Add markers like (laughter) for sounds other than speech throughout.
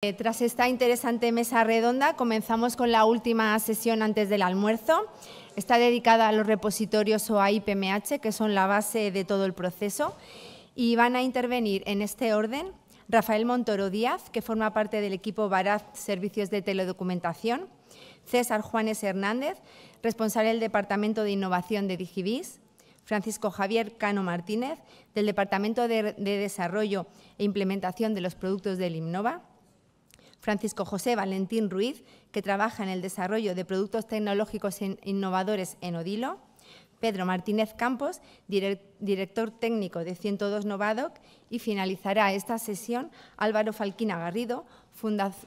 Eh, tras esta interesante mesa redonda, comenzamos con la última sesión antes del almuerzo. Está dedicada a los repositorios o a IPMH, que son la base de todo el proceso. Y van a intervenir en este orden Rafael Montoro Díaz, que forma parte del equipo Baraz Servicios de Teledocumentación, César Juanes Hernández, responsable del Departamento de Innovación de Digibis, Francisco Javier Cano Martínez, del Departamento de, Desarrollo e Implementación de los Productos del Limnova, Francisco José Valentín Ruiz, que trabaja en el desarrollo de productos tecnológicos innovadores en Odilo, Pedro Martínez Campos, director técnico de 102 Novadoc, y finalizará esta sesión Álvaro Falquina Garrido,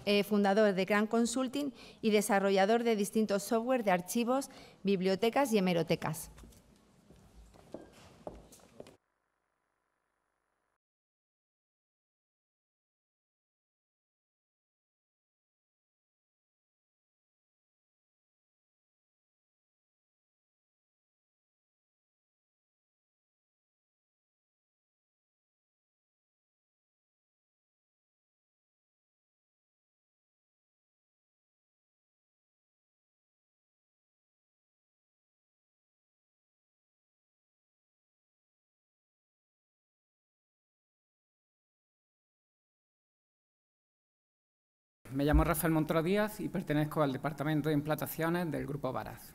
eh, fundador de Gran Consulting y desarrollador de distintos software de archivos, bibliotecas y hemerotecas. Me llamo Rafael Montoro Díaz y pertenezco al Departamento de Implantaciones del Grupo Baraz.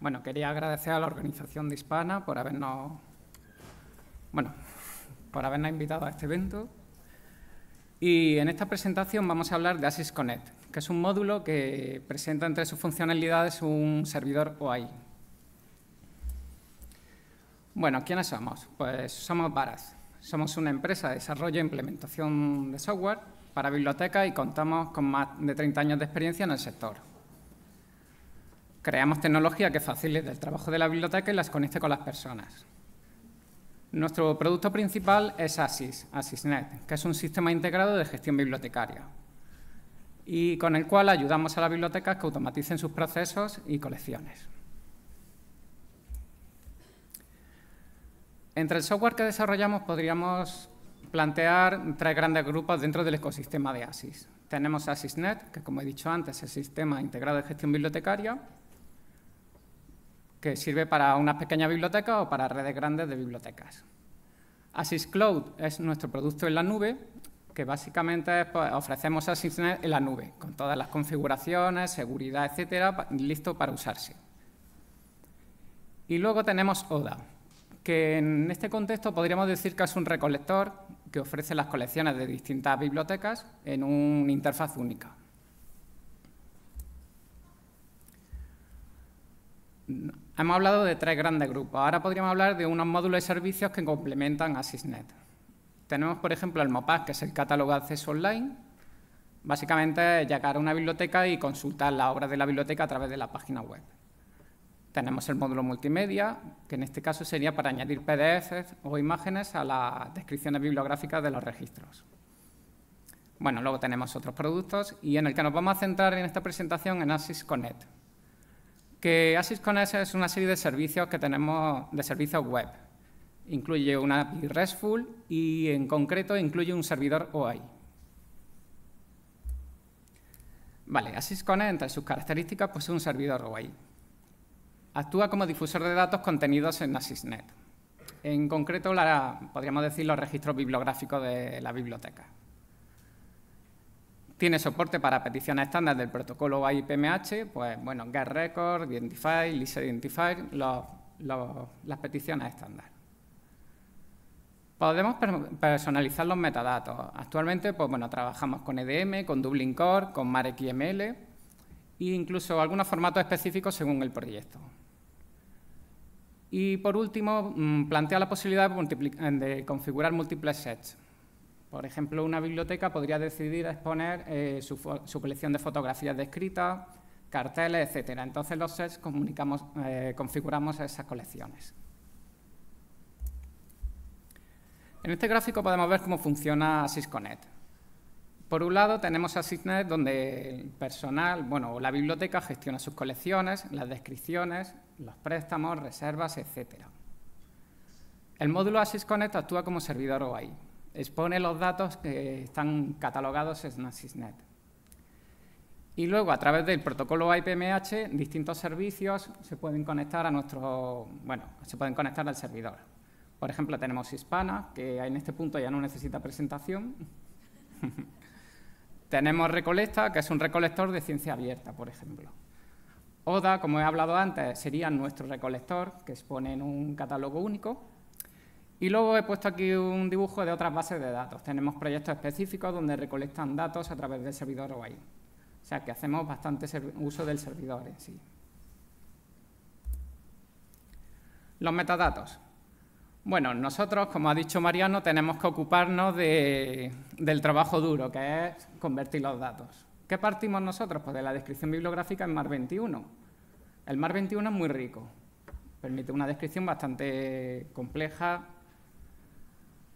Bueno, quería agradecer a la organización de Hispana por habernos, bueno, por habernos invitado a este evento. Y en esta presentación vamos a hablar de Asis Connect, que es un módulo que presenta entre sus funcionalidades un servidor OAI. Bueno, ¿quiénes somos? Pues somos Baraz. Somos una empresa de desarrollo e implementación de software para bibliotecas y contamos con más de 30 años de experiencia en el sector. Creamos tecnología que facilite el trabajo de la biblioteca y las conecte con las personas. Nuestro producto principal es ASIS, ASISNet, que es un sistema integrado de gestión bibliotecaria y con el cual ayudamos a las bibliotecas que automaticen sus procesos y colecciones. Entre el software que desarrollamos podríamos plantear tres grandes grupos dentro del ecosistema de ASIS. Tenemos ASISNet, que como he dicho antes, es el sistema integrado de gestión bibliotecaria, que sirve para una pequeña biblioteca o para redes grandes de bibliotecas. Asis es nuestro producto en la nube, que básicamente pues, ofrecemos ASISNet en la nube, con todas las configuraciones, seguridad, etcétera, listo para usarse. Y luego tenemos ODA, que en este contexto podríamos decir que es un recolector que ofrece las colecciones de distintas bibliotecas en una interfaz única. Hemos hablado de tres grandes grupos. Ahora podríamos hablar de unos módulos de servicios que complementan a SysNet. Tenemos, por ejemplo, el MOPAC, que es el catálogo de acceso online. Básicamente, llegar a una biblioteca y consultar la obra de la biblioteca a través de la página web. Tenemos el módulo multimedia, que en este caso sería para añadir PDFs o imágenes a las descripciones bibliográficas de los registros. Bueno, luego tenemos otros productos y en el que nos vamos a centrar en esta presentación en Asis Connect. Que Connect es una serie de servicios que tenemos de servicios web. Incluye una API RESTful y en concreto incluye un servidor OAI. Vale, Asis Connect, entre sus características, pues, es un servidor OAI Actúa como difusor de datos contenidos en ASISNet. En concreto, podríamos decir los registros bibliográficos de la biblioteca. Tiene soporte para peticiones estándar del protocolo IPMH, pues bueno, GET Record, Identify, List Identify, las peticiones estándar. Podemos personalizar los metadatos. Actualmente, pues bueno, trabajamos con EDM, con Dublin Core, con MareXML e incluso algunos formatos específicos según el proyecto. Y por último, mm, plantea la posibilidad de, configurar múltiples sets. Por ejemplo, una biblioteca podría decidir exponer eh, su, colección de fotografías descritas, carteles, etc. Entonces los sets comunicamos, eh, configuramos esas colecciones. En este gráfico podemos ver cómo funciona SysConnect. Por un lado tenemos SysNet, donde el personal, bueno, la biblioteca gestiona sus colecciones, las descripciones, los préstamos, reservas, etcétera... El módulo AsisConnect actúa como servidor OAI. Expone los datos que están catalogados en ASISNet. Y luego, a través del protocolo IPMH, distintos servicios se pueden conectar a nuestro, bueno, se pueden conectar al servidor. Por ejemplo, tenemos Hispana, que en este punto ya no necesita presentación. (laughs) tenemos Recolecta, que es un recolector de ciencia abierta, por ejemplo. ODA, como he hablado antes, sería nuestro recolector, que expone en un catálogo único. Y luego he puesto aquí un dibujo de otras bases de datos. Tenemos proyectos específicos donde recolectan datos a través del servidor OAI. O sea, que hacemos bastante uso del servidor en sí. Los metadatos. Bueno, nosotros, como ha dicho Mariano, tenemos que ocuparnos del trabajo duro, que es convertir los datos. ¿Qué partimos nosotros? Pues de la descripción bibliográfica en Mar 21. El Mar 21 es muy rico, permite una descripción bastante compleja.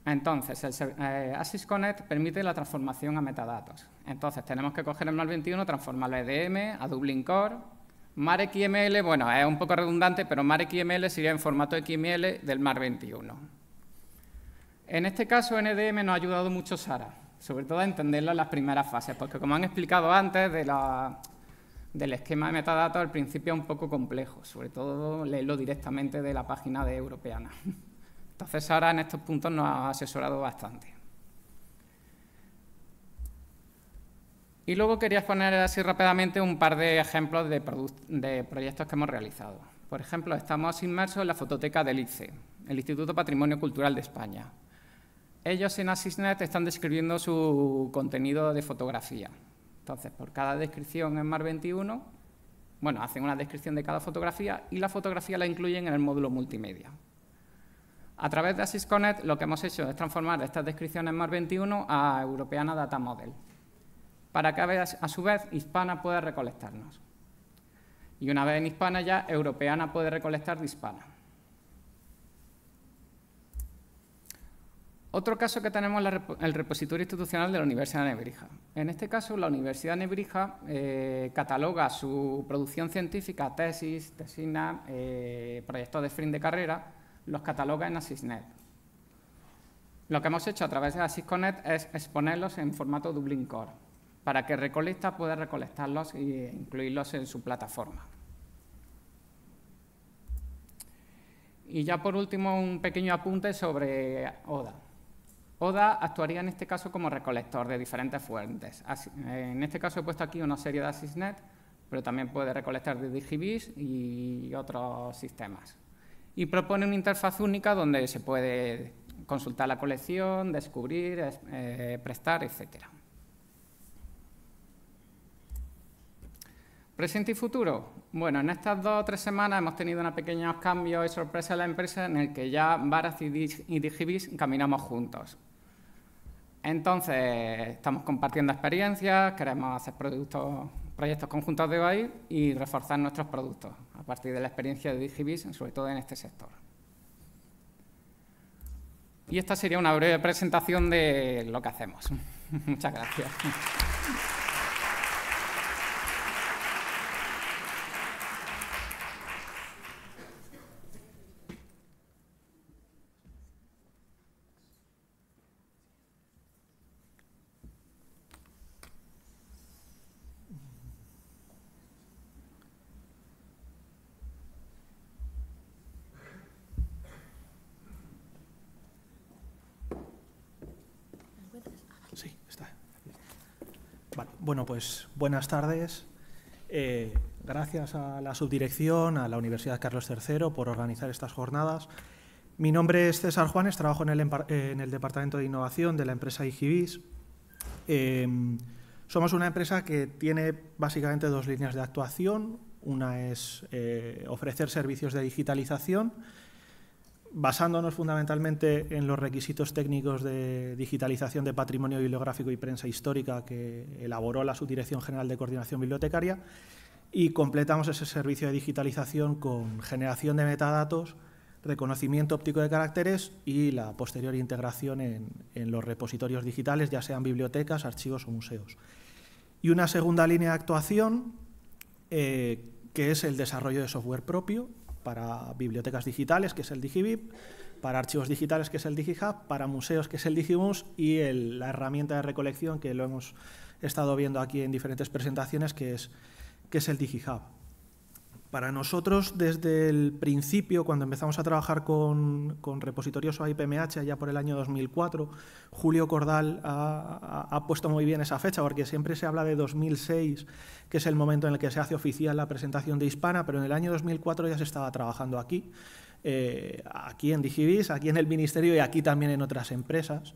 Entonces, el, eh, Connect permite la transformación a metadatos. Entonces, tenemos que coger el Mar 21, transformarlo a EDM, a Dublin Core. Mar XML, bueno, es un poco redundante, pero MARXML sería en formato XML del Mar 21. En este caso, NDM e nos ha ayudado mucho Sara sobre todo entenderlo en las primeras fases, porque como han explicado antes, del esquema de metadatos al principio es un poco complejo, sobre todo leerlo directamente de la página de Europeana. Entonces ahora en estos puntos nos ha asesorado bastante. Y luego quería poner así rápidamente un par de ejemplos de, de proyectos que hemos realizado. Por ejemplo, estamos inmersos en la fototeca del ICE, el Instituto Patrimonio Cultural de España, ellos en AssisNet están describiendo su contenido de fotografía. Entonces, por cada descripción en Mar 21, bueno, hacen una descripción de cada fotografía y la fotografía la incluyen en el módulo multimedia. A través de AssisConnect lo que hemos hecho es transformar estas descripciones en Mar 21 a Europeana Data Model, para que a su vez Hispana pueda recolectarnos. Y una vez en Hispana ya Europeana puede recolectar de Hispana. Otro caso que tenemos es el repositorio institucional de la Universidad de Nebrija. En este caso, la Universidad de Nebrija eh, cataloga su producción científica, tesis, tesina, eh, proyectos de fin de carrera, los cataloga en ASISNET. Lo que hemos hecho a través de ASISConnect es exponerlos en formato Dublin Core, para que Recolecta pueda recolectarlos e incluirlos en su plataforma. Y ya por último, un pequeño apunte sobre ODA. Oda actuaría en este caso como recolector de diferentes fuentes. En este caso he puesto aquí una serie de ASISNet, pero también puede recolectar de Digibis y otros sistemas. Y propone una interfaz única donde se puede consultar la colección, descubrir, eh, prestar, etc. Presente y futuro. Bueno, en estas dos o tres semanas hemos tenido unos pequeños cambios y sorpresas en la empresa en el que ya Varas y Digibis caminamos juntos. Entonces, estamos compartiendo experiencias, queremos hacer productos, proyectos conjuntos de hoy y reforzar nuestros productos a partir de la experiencia de Digibis, sobre todo en este sector. Y esta sería una breve presentación de lo que hacemos. (laughs) Muchas gracias. Sí, está. bueno, pues buenas tardes. Eh, gracias a la subdirección, a la Universidad Carlos III por organizar estas jornadas. Mi nombre es César Juanes, trabajo en el, Departamento de Innovación de la empresa igbis. Em, somos una empresa que tiene básicamente dos líneas de actuación. Una es eh, ofrecer servicios de digitalización basándonos fundamentalmente en los requisitos técnicos de digitalización de patrimonio bibliográfico y prensa histórica que elaboró la Subdirección General de Coordinación Bibliotecaria, y completamos ese servicio de digitalización con generación de metadatos, reconocimiento óptico de caracteres y la posterior integración en, los repositorios digitales, ya sean bibliotecas, archivos o museos. Y una segunda línea de actuación, eh, que es el desarrollo de software propio, para bibliotecas digitales, que es el DigiBib, para archivos digitales, que es el DigiHub, para museos, que es el DigiMus, y la herramienta de recolección, que lo hemos estado viendo aquí en diferentes presentaciones, que es, que es el DigiHub. Para nosotros, desde el principio, cuando empezamos a trabajar con, repositorios o IPMH, ya por el año 2004, Julio Cordal ha, puesto muy bien esa fecha, porque siempre se habla de 2006, que es el momento en el que se hace oficial la presentación de Hispana, pero en el año 2004 ya se estaba trabajando aquí, eh, aquí en Digibis, aquí en el Ministerio y aquí también en otras empresas.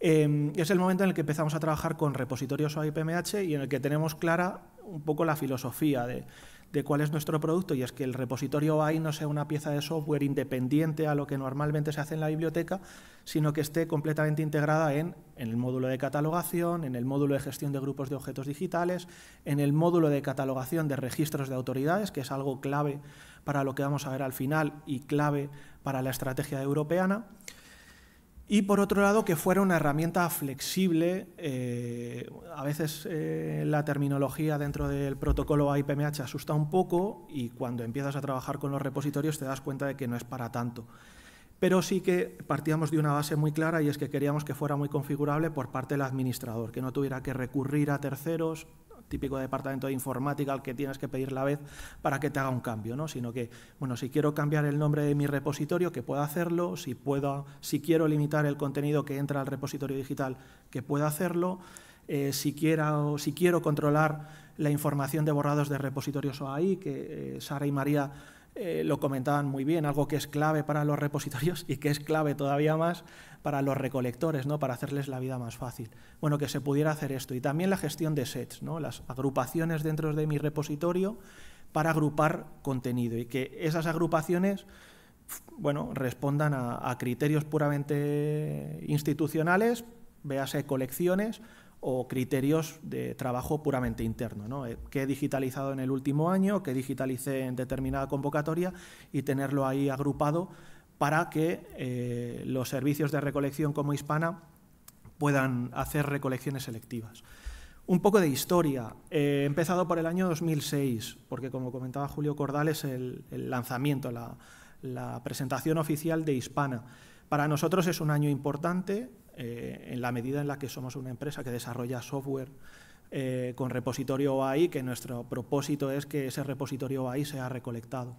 Em, es el momento en el que empezamos a trabajar con repositorios o IPMH y en el que tenemos clara un poco la filosofía de de cuál es nuestro producto y es que el repositorio ahí no sea una pieza de software independiente a lo que normalmente se hace en la biblioteca, sino que esté completamente integrada en, en, el módulo de catalogación, en el módulo de gestión de grupos de objetos digitales, en el módulo de catalogación de registros de autoridades, que es algo clave para lo que vamos a ver al final y clave para la estrategia europeana. Y por otro lado, que fuera una herramienta flexible. Eh, a veces eh, la terminología dentro del protocolo IPMH asusta un poco y cuando empiezas a trabajar con los repositorios te das cuenta de que no es para tanto. Pero sí que partíamos de una base muy clara y es que queríamos que fuera muy configurable por parte del administrador, que no tuviera que recurrir a terceros típico departamento de informática al que tienes que pedir la vez para que te haga un cambio, ¿no? sino que, bueno, si quiero cambiar el nombre de mi repositorio, que pueda hacerlo, si, puedo, si quiero limitar el contenido que entra al repositorio digital, que pueda hacerlo, eh, si, quiero, si quiero controlar la información de borrados de repositorios OAI, que eh, Sara y María eh, lo comentaban muy bien, algo que es clave para los repositorios y que es clave todavía más para los recolectores, ¿no? para hacerles la vida más fácil. Bueno, que se pudiera hacer esto. Y también la gestión de sets, ¿no? las agrupaciones dentro de mi repositorio para agrupar contenido y que esas agrupaciones bueno, respondan a criterios puramente institucionales, véase colecciones, o criterios de trabajo puramente interno. ¿no? Eh, ¿Qué he digitalizado en el último año? ...que digitalicé en determinada convocatoria? Y tenerlo ahí agrupado para que eh, los servicios de recolección como hispana puedan hacer recolecciones selectivas. Un poco de historia. Eh, he empezado por el año 2006, porque como comentaba Julio Cordales, el, el lanzamiento, la presentación oficial de Hispana. Para nosotros es un año importante, eh, en la medida en la que somos una empresa que desarrolla software eh, con repositorio OAI, que nuestro propósito es que ese repositorio OAI sea recolectado.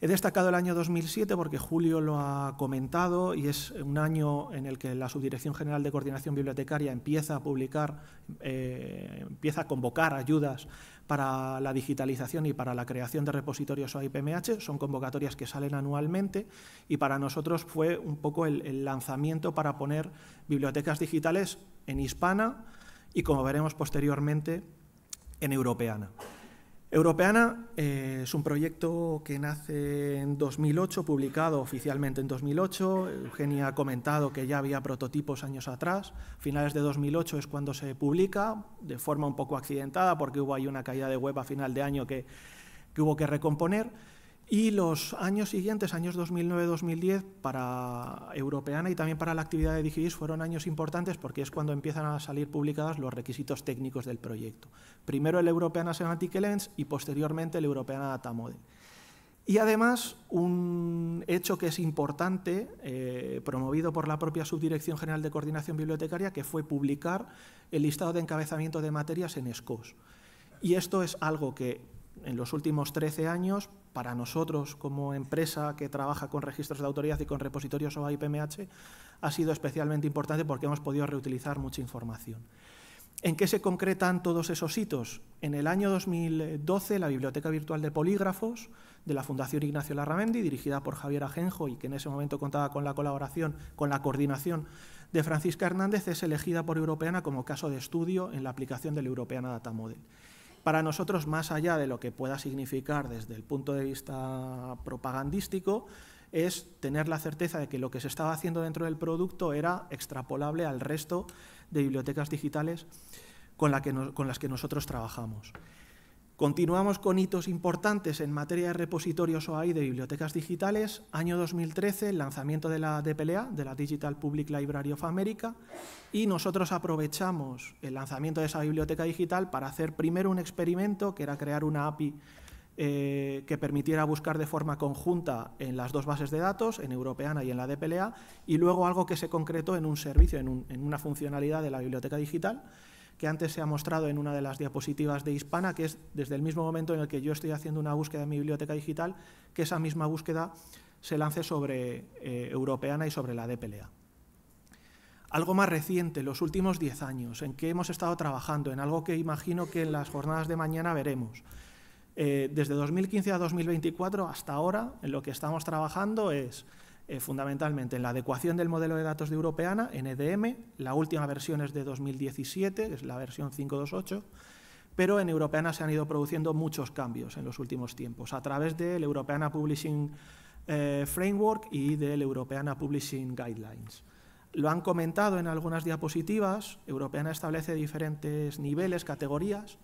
He destacado el año 2007 porque Julio lo ha comentado y es un año en el que la Subdirección General de Coordinación Bibliotecaria empieza a publicar, eh, empieza a convocar ayudas para la digitalización y para la creación de repositorios IPMH, Son convocatorias que salen anualmente y para nosotros fue un poco el, el lanzamiento para poner bibliotecas digitales en hispana y, como veremos posteriormente, en europeana. Europeana eh, es un proyecto que nace en 2008, publicado oficialmente en 2008. Eugenia ha comentado que ya había prototipos años atrás. Finales de 2008 es cuando se publica, de forma un poco accidentada, porque hubo ahí una caída de web a final de año que, que hubo que recomponer. Y los años siguientes, años 2009-2010, para Europeana y también para la actividad de digis fueron años importantes porque es cuando empiezan a salir publicados los requisitos técnicos del proyecto. Primero el Europeana Semantic Elements y posteriormente el Europeana Data Model. Y además, un hecho que es importante, eh, promovido por la propia Subdirección General de Coordinación Bibliotecaria, que fue publicar el listado de encabezamiento de materias en ESCOS. Y esto es algo que en los últimos 13 años, para nosotros como empresa que trabaja con registros de autoridad y con repositorios OA ha sido especialmente importante porque hemos podido reutilizar mucha información. ¿En qué se concretan todos esos hitos? En el año 2012, la Biblioteca Virtual de Polígrafos de la Fundación Ignacio Larramendi, dirigida por Javier Ajenjo y que en ese momento contaba con la colaboración, con la coordinación de Francisca Hernández, es elegida por Europeana como caso de estudio en la aplicación del Europeana Data Model para nosotros, más allá de lo que pueda significar desde el punto de vista propagandístico, es tener la certeza de que lo que se estaba haciendo dentro del producto era extrapolable al resto de bibliotecas digitales con, las que nosotros trabajamos. Continuamos con hitos importantes en materia de repositorios OAI de bibliotecas digitales. Año 2013, el lanzamiento de la DPLA, de la Digital Public Library of America, y nosotros aprovechamos el lanzamiento de esa biblioteca digital para hacer primero un experimento, que era crear una API eh, que permitiera buscar de forma conjunta en las dos bases de datos, en Europeana y en la DPLA, y luego algo que se concretó en un servicio, en una funcionalidad de la biblioteca digital, que antes se ha mostrado en una de las diapositivas de Hispana, que es desde el mismo momento en el que yo estoy haciendo una búsqueda en mi biblioteca digital, que esa misma búsqueda se lance sobre eh, Europeana y sobre la DPLA. Algo más reciente, los últimos 10 años, en qué hemos estado trabajando, en algo que imagino que en las jornadas de mañana veremos. Eh, desde 2015 a 2024, hasta ahora, en lo que estamos trabajando es eh, fundamentalmente en la adecuación del modelo de datos de Europeana, ndm la última versión es de 2017, es la versión 528, pero en Europeana se han ido produciendo muchos cambios en los últimos tiempos, a través del Europeana Publishing eh, Framework y del Europeana Publishing Guidelines. Lo han comentado en algunas diapositivas, Europeana establece diferentes niveles, categorías.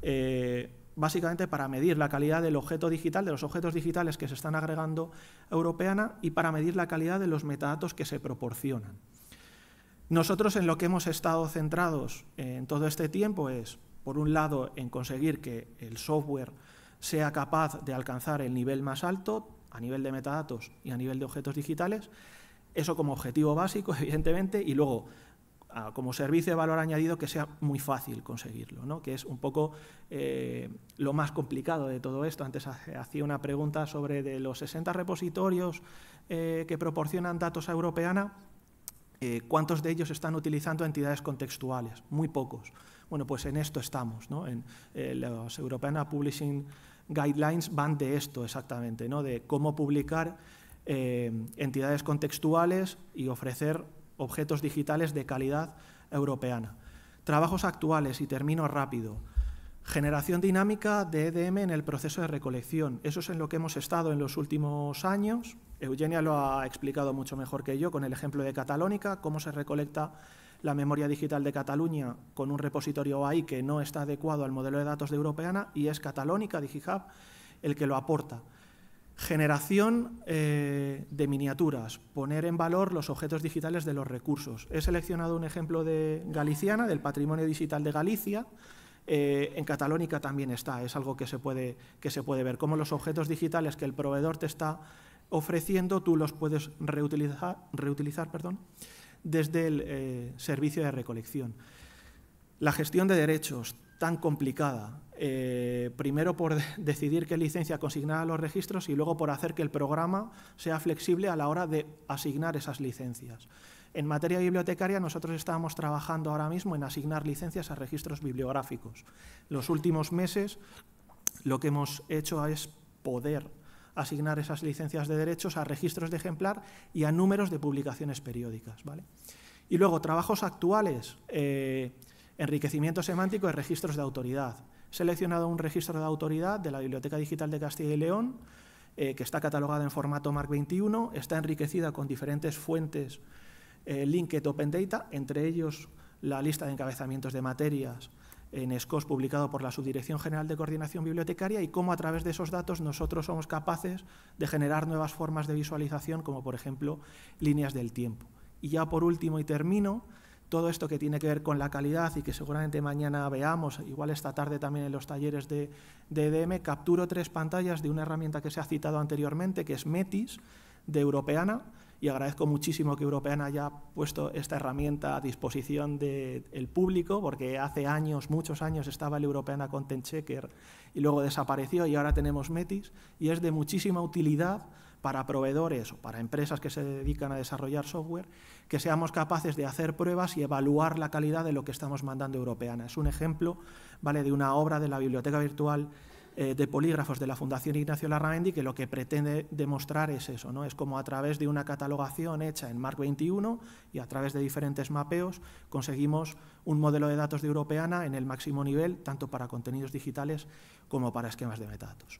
Eh, básicamente para medir la calidad del objeto digital, de los objetos digitales que se están agregando a Europeana y para medir la calidad de los metadatos que se proporcionan. Nosotros en lo que hemos estado centrados en todo este tiempo es, por un lado, en conseguir que el software sea capaz de alcanzar el nivel más alto a nivel de metadatos y a nivel de objetos digitales, eso como objetivo básico, (laughs) evidentemente, y luego como servicio de valor añadido que sea muy fácil conseguirlo, que es un poco eh, lo más complicado de todo esto. Antes hacía una pregunta sobre de los 60 repositorios eh, que proporcionan datos a Europeana, eh, ¿cuántos de ellos están utilizando entidades contextuales? Muy pocos. Bueno, pues en esto estamos. En, los Europeana Publishing Guidelines van de esto exactamente, de cómo publicar entidades contextuales y ofrecer objetos digitales de calidad europeana. Trabajos actuales, y termino rápido. Generación dinámica de EDM en el proceso de recolección. Eso es en lo que hemos estado en los últimos años. Eugenia lo ha explicado mucho mejor que yo con el ejemplo de Catalónica, cómo se recolecta la memoria digital de Cataluña con un repositorio ahí que no está adecuado al modelo de datos de Europeana y es Catalónica, DigiHub, el que lo aporta. Generación eh, de miniaturas, poner en valor los objetos digitales de los recursos. He seleccionado un ejemplo de Galiciana, del patrimonio digital de Galicia. Eh, en Catalónica también está, es algo que se, puede, que se puede ver, cómo los objetos digitales que el proveedor te está ofreciendo, tú los puedes reutilizar, reutilizar perdón, desde el eh, servicio de recolección. La gestión de derechos, tan complicada. Eh, primero por (laughs) decidir qué licencia consignar a los registros y luego por hacer que el programa sea flexible a la hora de asignar esas licencias. En materia bibliotecaria, nosotros estábamos trabajando ahora mismo en asignar licencias a registros bibliográficos. Los últimos meses lo que hemos hecho es poder asignar esas licencias de derechos a registros de ejemplar y a números de publicaciones periódicas. ¿vale? Y luego, trabajos actuales. Eh, Enriquecimiento semántico de registros de autoridad. He seleccionado un registro de autoridad de la Biblioteca Digital de Castilla y León, eh, que está catalogado en formato MARC 21, está enriquecida con diferentes fuentes eh, Linked Open Data, entre ellos la lista de encabezamientos de materias en ESCOS publicado por la Subdirección General de Coordinación Bibliotecaria y cómo a través de esos datos nosotros somos capaces de generar nuevas formas de visualización, como por ejemplo líneas del tiempo. Y ya por último y termino, todo esto que tiene que ver con la calidad y que seguramente mañana veamos, igual esta tarde también en los talleres de, EDM, e capturo tres pantallas de una herramienta que se ha citado anteriormente, que es Metis, de Europeana, y agradezco muchísimo que Europeana haya puesto esta herramienta a disposición del público, porque hace años, muchos años, estaba el Europeana Content Checker y luego desapareció y ahora tenemos Metis, y es de muchísima utilidad para proveedores o para empresas que se dedican a desarrollar software que seamos capaces de hacer pruebas y evaluar la calidad de lo que estamos mandando europeana. Es un ejemplo ¿vale? de una obra de la Biblioteca Virtual eh, de Polígrafos de la Fundación Ignacio Larramendi que lo que pretende demostrar es eso, ¿no? es como a través de una catalogación hecha en MARCO 21 y a través de diferentes mapeos conseguimos un modelo de datos de europeana en el máximo nivel, tanto para contenidos digitales como para esquemas de metadatos.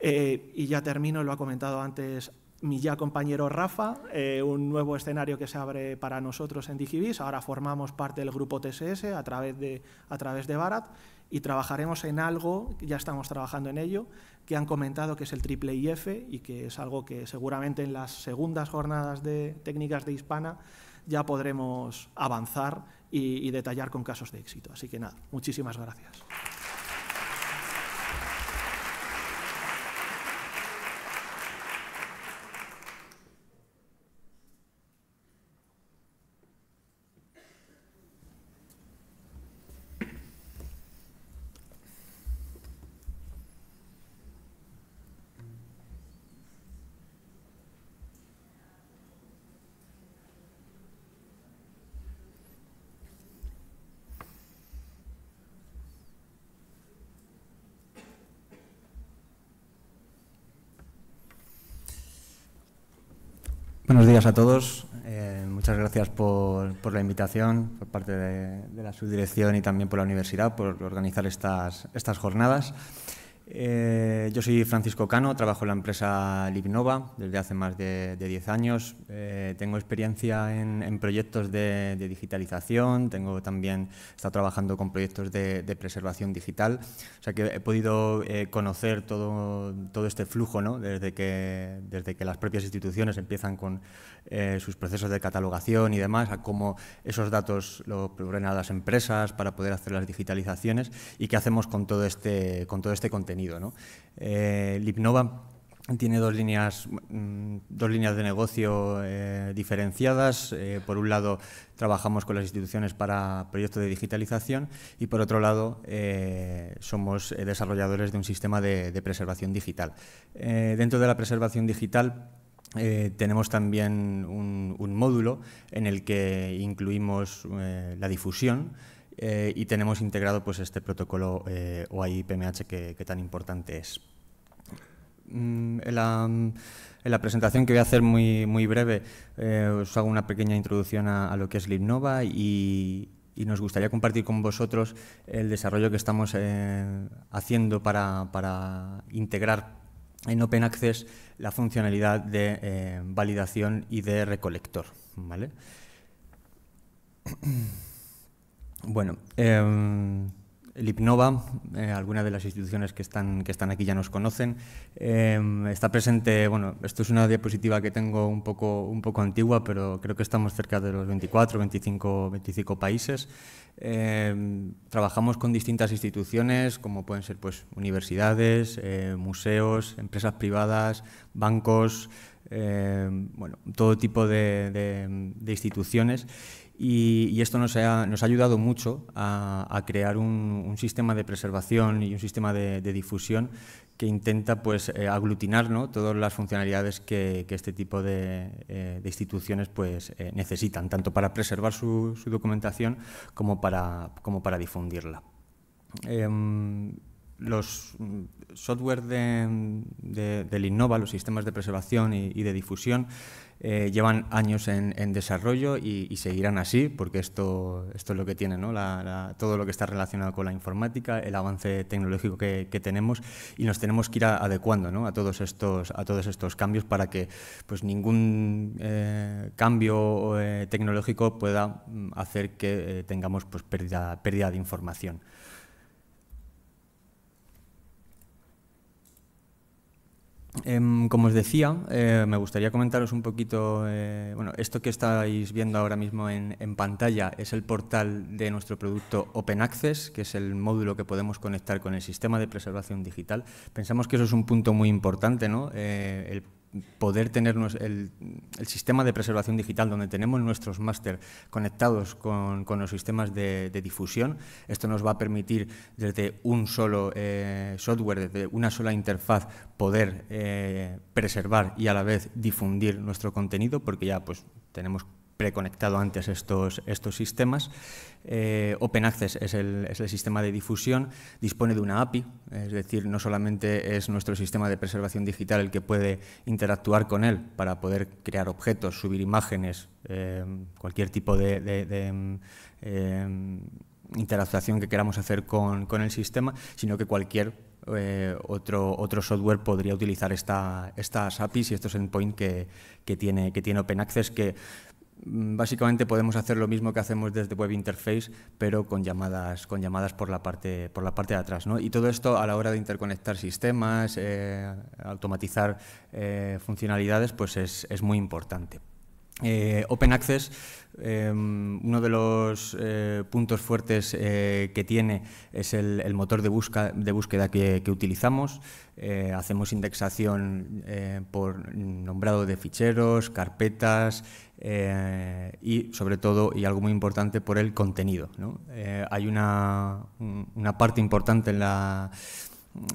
Eh, y ya termino, lo ha comentado antes mi ya compañero Rafa, eh, un nuevo escenario que se abre para nosotros en Digibis. Ahora formamos parte del grupo TSS a través de, a través de Barat y trabajaremos en algo, ya estamos trabajando en ello, que han comentado que es el triple IF y que es algo que seguramente en las segundas jornadas de técnicas de Hispana ya podremos avanzar y detallar con casos de éxito. Así que nada, muchísimas gracias. Buenos días a todos. Eh, muchas gracias por, por, la invitación por parte de, de, la subdirección y también por la universidad por organizar estas, estas jornadas. Eh, yo soy Francisco Cano, trabajo en la empresa Libnova desde hace más de, 10 años. Eh, tengo experiencia en, proyectos de, digitalización, tengo también he estado trabajando con proyectos de, preservación digital, o sea que he podido eh, conocer todo, todo este flujo desde, que, desde que las propias instituciones empiezan con sus procesos de catalogación y demás, a cómo esos datos los proveen a las empresas para poder hacer las digitalizaciones y qué hacemos con todo este, con todo este contenido eh, Lipnova tiene dos líneas, mm, dos líneas de negocio eh, diferenciadas. Eh, por un lado, trabajamos con las instituciones para proyectos de digitalización y, por otro lado, somos desarrolladores de un sistema de, preservación digital. dentro de la preservación digital, tenemos también un, módulo en el que incluimos la difusión eh, y tenemos integrado pues, este protocolo eh, que, tan importante es. Mm, en, la, presentación que voy a hacer muy, breve, eh, os hago una pequeña introducción a, lo que es LibNova y, nos gustaría compartir con vosotros el desarrollo que estamos eh, haciendo para, integrar en Open Access la funcionalidad de validación y de recolector. ¿vale? (clears throat) Bueno, em, el IPNOVA, eh, algunas de las instituciones que están, que están aquí ya nos conocen, em, está presente, bueno, esto es una diapositiva que tengo un poco, un poco antigua, pero creo que estamos cerca de los 24, 25, 25 países. Em, trabajamos con distintas instituciones, como pueden ser pues, universidades, eh, museos, empresas privadas, bancos, bueno, todo tipo de instituciones. Y, esto nos ha, ayudado mucho a, crear un, sistema de preservación y un sistema de, difusión que intenta pues, eh, aglutinar todas las funcionalidades que, este tipo de, eh, instituciones pues, eh, necesitan, tanto para preservar su, documentación como para, como para difundirla. Em, los software de, de, del INNOVA, los sistemas de preservación y de difusión, eh, llevan años en, desarrollo y, seguirán así, porque esto, es lo que tiene, todo lo que está relacionado con la informática, el avance tecnológico que, tenemos y nos tenemos que ir adecuando a, todos estos, a todos estos cambios para que pues, ningún eh, cambio eh, tecnológico pueda mm, hacer que tengamos pues, pérdida de información. Em, como os decía, eh, me gustaría comentaros un poquito, eh, bueno, esto que estáis viendo ahora mismo en, pantalla es el portal de nuestro producto Open Access, que es el módulo que podemos conectar con el sistema de preservación digital. Pensamos que eso es un punto muy importante, ¿no? Eh, poder tener el, sistema de preservación digital donde tenemos nuestros máster conectados con, los sistemas de, difusión. Esto nos va a permitir desde un solo eh, software, desde una sola interfaz, poder eh, preservar y a la vez difundir nuestro contenido, porque ya pues, tenemos preconectado antes estos, estos sistemas. Eh, Open Access es el, es el, sistema de difusión, dispone de una API, es decir, no solamente es nuestro sistema de preservación digital el que puede interactuar con él para poder crear objetos, subir imágenes, eh, cualquier tipo de, de, em, em, interactuación que queramos hacer con, el sistema, sino que cualquier eh, otro, otro software podría utilizar esta, estas APIs y estos endpoints que, que, tiene, que tiene Open Access, que Mm, básicamente podemos hacer lo mismo que hacemos desde Web Interface, pero con llamadas, con llamadas por, la parte, de atrás. Y todo esto a la hora de interconectar sistemas, eh, automatizar eh, funcionalidades, pues es, muy importante. Eh, open Access, em, uno de los puntos fuertes que tiene es el, motor de, búsqueda que utilizamos. Eh, hacemos indexación eh, por nombrado de ficheros, carpetas eh, y sobre todo, y algo muy importante, por el contenido. hay una, una, parte importante en la,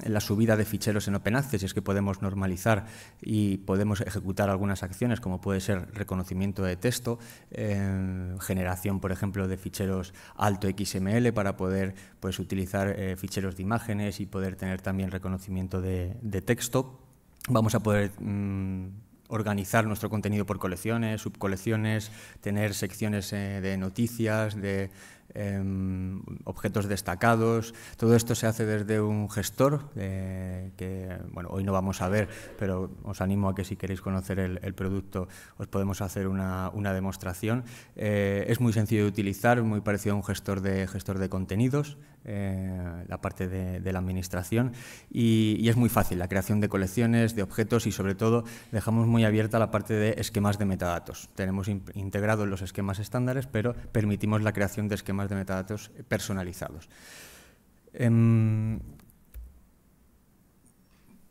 la subida de ficheros en Open Access, es que podemos normalizar y podemos ejecutar algunas acciones, como puede ser reconocimiento de texto, eh, generación, por ejemplo, de ficheros alto XML para poder pues, utilizar eh, ficheros de imágenes y poder tener también reconocimiento de, texto. Vamos a poder... Mm, organizar nuestro contenido por colecciones, subcolecciones, tener secciones eh, de noticias, de Em, objetos destacados. Todo esto se hace desde un gestor, eh, que bueno, hoy no vamos a ver, pero os animo a que si queréis conocer el, producto os podemos hacer una, demostración. Eh, es muy sencillo de utilizar, muy parecido a un gestor de, gestor de contenidos, eh, la parte de, la administración, y, y, es muy fácil la creación de colecciones, de objetos y sobre todo dejamos muy abierta la parte de esquemas de metadatos. Tenemos integrados los esquemas estándares, pero permitimos la creación de esquemas de metadatos personalizados. Em,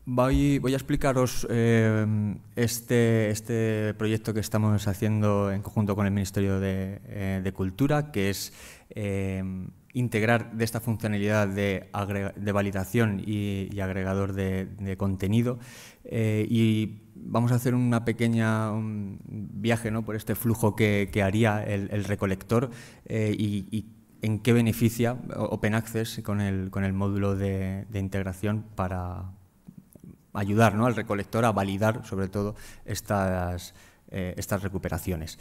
voy, a explicaros em, este, este, proyecto que estamos haciendo en conjunto con el Ministerio de, eh, Cultura, que es em, integrar de esta funcionalidad de, validación y, agregador de, de contenido eh, y vamos a hacer un pequeño viaje por este flujo que, haría el, recolector eh, y, en qué beneficia Open Access con el, módulo de, integración para ayudar al recolector a validar sobre todo estas eh, recuperaciones.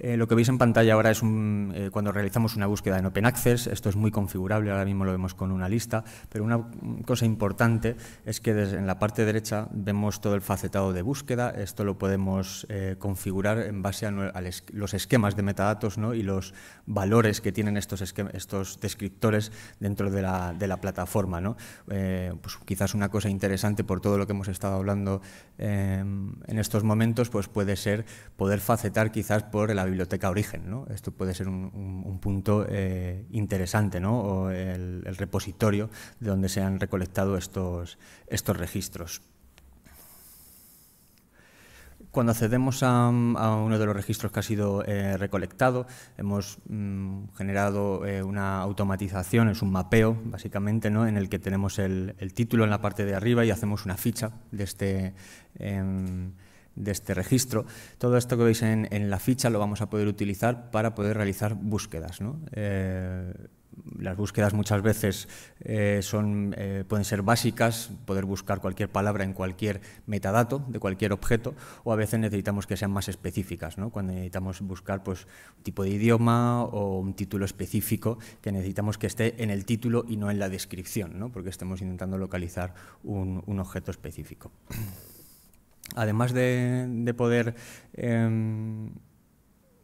Eh, lo que veis en pantalla ahora es eh, cuando realizamos una búsqueda en Open Access, esto es muy configurable, ahora mismo lo vemos con una lista, pero una cosa importante es que en la parte derecha vemos todo el facetado de búsqueda, esto lo podemos eh, configurar en base a, los esquemas de metadatos y los valores que tienen estos, estos descriptores dentro de la, plataforma. pues quizás una cosa interesante por todo lo que hemos estado hablando em, en estos momentos pues puede ser poder facetar quizás por el biblioteca origen. ¿no? Esto puede ser un, punto eh, interesante, ¿no? o el, repositorio de donde se han recolectado estos, estos registros. Cuando accedemos a, uno de los registros que ha sido eh, recolectado, hemos mm, generado eh, una automatización, es un mapeo básicamente, ¿no? en el que tenemos el, título en la parte de arriba y hacemos una ficha de este em, de este registro. Todo esto que veis en, la ficha lo vamos a poder utilizar para poder realizar búsquedas. Eh, las búsquedas muchas veces eh, son, eh, pueden ser básicas, poder buscar cualquier palabra en cualquier metadato de cualquier objeto, o a veces necesitamos que sean más específicas, cuando necesitamos buscar pues, un tipo de idioma o un título específico que necesitamos que esté en el título y no en la descripción, porque estemos intentando localizar un, un objeto específico además de, poder em,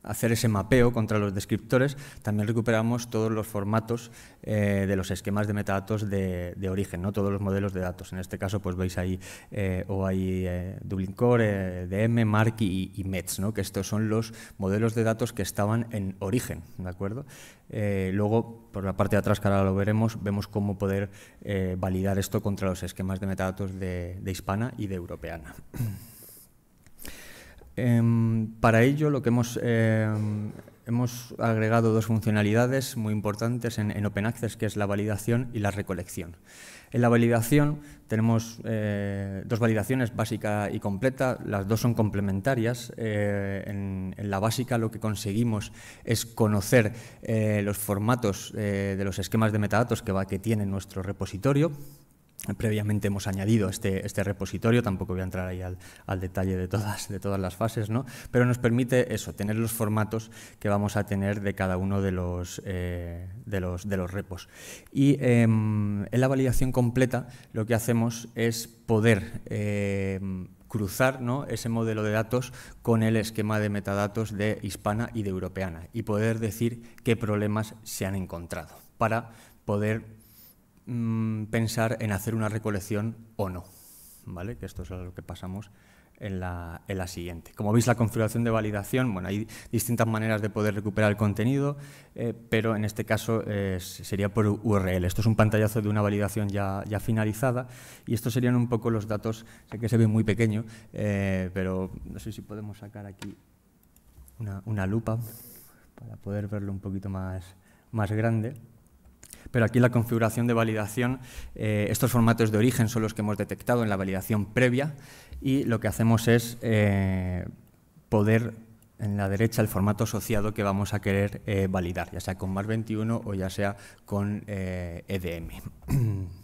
hacer ese mapeo contra los descriptores, también recuperamos todos los formatos eh, de los esquemas de metadatos de, origen, ¿no? todos los modelos de datos. En este caso, pues veis ahí eh, hay eh, Dublin Core, eh, DM, MARC y, METS, que estos son los modelos de datos que estaban en origen. ¿de acuerdo? luego, por la parte de atrás, que ahora lo veremos, vemos cómo poder validar esto contra los esquemas de metadatos de, de hispana y de europeana. Em, para ello, lo que em, hemos, agregado dos funcionalidades muy importantes en, Open Access, que es la validación y la recolección. En la validación tenemos eh, dos validaciones, básica y completa. Las dos son complementarias. Eh, en, la básica lo que conseguimos es conocer eh, los formatos de los esquemas de metadatos que, que tiene nuestro repositorio Previamente hemos añadido este, este, repositorio, tampoco voy a entrar ahí al, detalle de todas, de todas, las fases, ¿no? pero nos permite eso, tener los formatos que vamos a tener de cada uno de los, eh, de los, de los repos. Y em, en la validación completa lo que hacemos es poder em, cruzar ¿no? ese modelo de datos con el esquema de metadatos de hispana y de europeana y poder decir qué problemas se han encontrado para poder Mm, pensar en hacer una recolección o no, ¿vale? Que esto es lo que pasamos en la, siguiente. Como veis, la configuración de validación, bueno, hay distintas maneras de poder recuperar el contenido, eh, pero en este caso eh, sería por URL. Esto es un pantallazo de una validación ya, finalizada y estos serían un poco los datos, sé que se ve muy pequeño, eh, pero no sé si podemos sacar aquí una, una lupa para poder verlo un poquito más, más grande pero aquí la configuración de validación, eh, estos formatos de origen son los que hemos detectado en la validación previa y lo que hacemos es eh, poder en la derecha el formato asociado que vamos a querer eh, validar, ya sea con más 21 o ya sea con EDM. E (clears throat)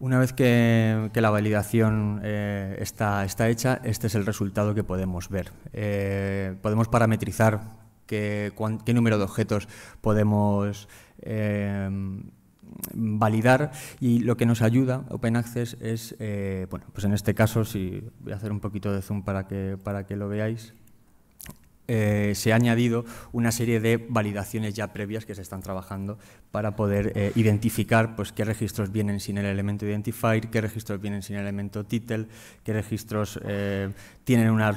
Una vez que, la validación eh, está, hecha, este es el resultado que podemos ver. Eh, podemos parametrizar qué, número de objetos podemos eh, validar y lo que nos ayuda Open Access es, bueno, pues en este caso, si voy a hacer un poquito de zoom para que, para que lo veáis, eh, se ha añadido una serie de validaciones ya previas que se están trabajando para poder eh, identificar pues, qué registros vienen sin el elemento identifier, qué registros vienen sin el elemento title, qué registros eh, tienen una,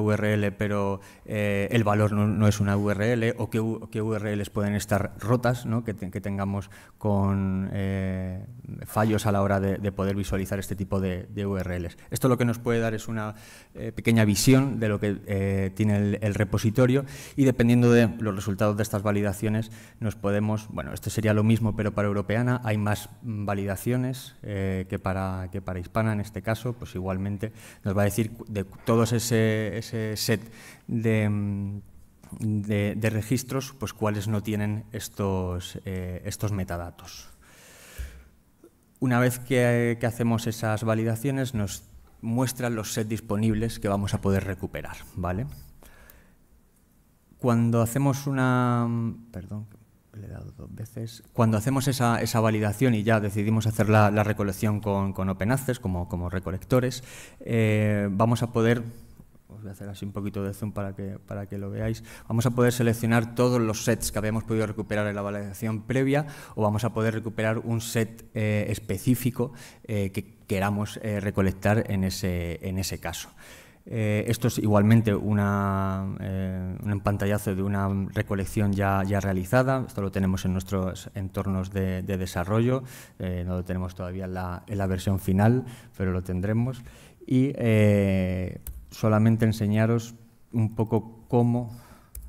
URL pero eh, el valor no, es una URL o qué, URLs pueden estar rotas, ¿no? que, que, tengamos con eh, fallos a la hora de, poder visualizar este tipo de, de, URLs. Esto lo que nos puede dar es una eh, pequeña visión de lo que tiene el, repositorio y dependiendo de los resultados de estas validaciones nos podemos, bueno, esto sería lo mismo pero para Europeana hay más validaciones que, para, que para Hispana en este caso, pues igualmente nos va a decir de todo ese, set mm, de, registros, pues cuáles no tienen estos, eh, estos metadatos. Una vez que, hacemos esas validaciones, nos muestran los sets disponibles que vamos a poder recuperar. ¿vale? Cuando hacemos una... Mm, perdón, le he dado dos veces. Cuando hacemos esa, validación y ya decidimos hacer la, recolección con, con Open Access como, como recolectores, eh, vamos a poder hacer así un poquito de zoom para que, para que lo veáis, vamos a poder seleccionar todos los sets que habíamos podido recuperar en la validación previa o vamos a poder recuperar un set eh, específico eh, que queramos recolectar en ese, en ese caso. Eh, esto es igualmente una, eh, un pantallazo de una recolección ya, realizada. Esto lo tenemos en nuestros entornos de, desarrollo. Eh, no lo tenemos todavía en la, versión final, pero lo tendremos. Y solamente enseñaros un poco cómo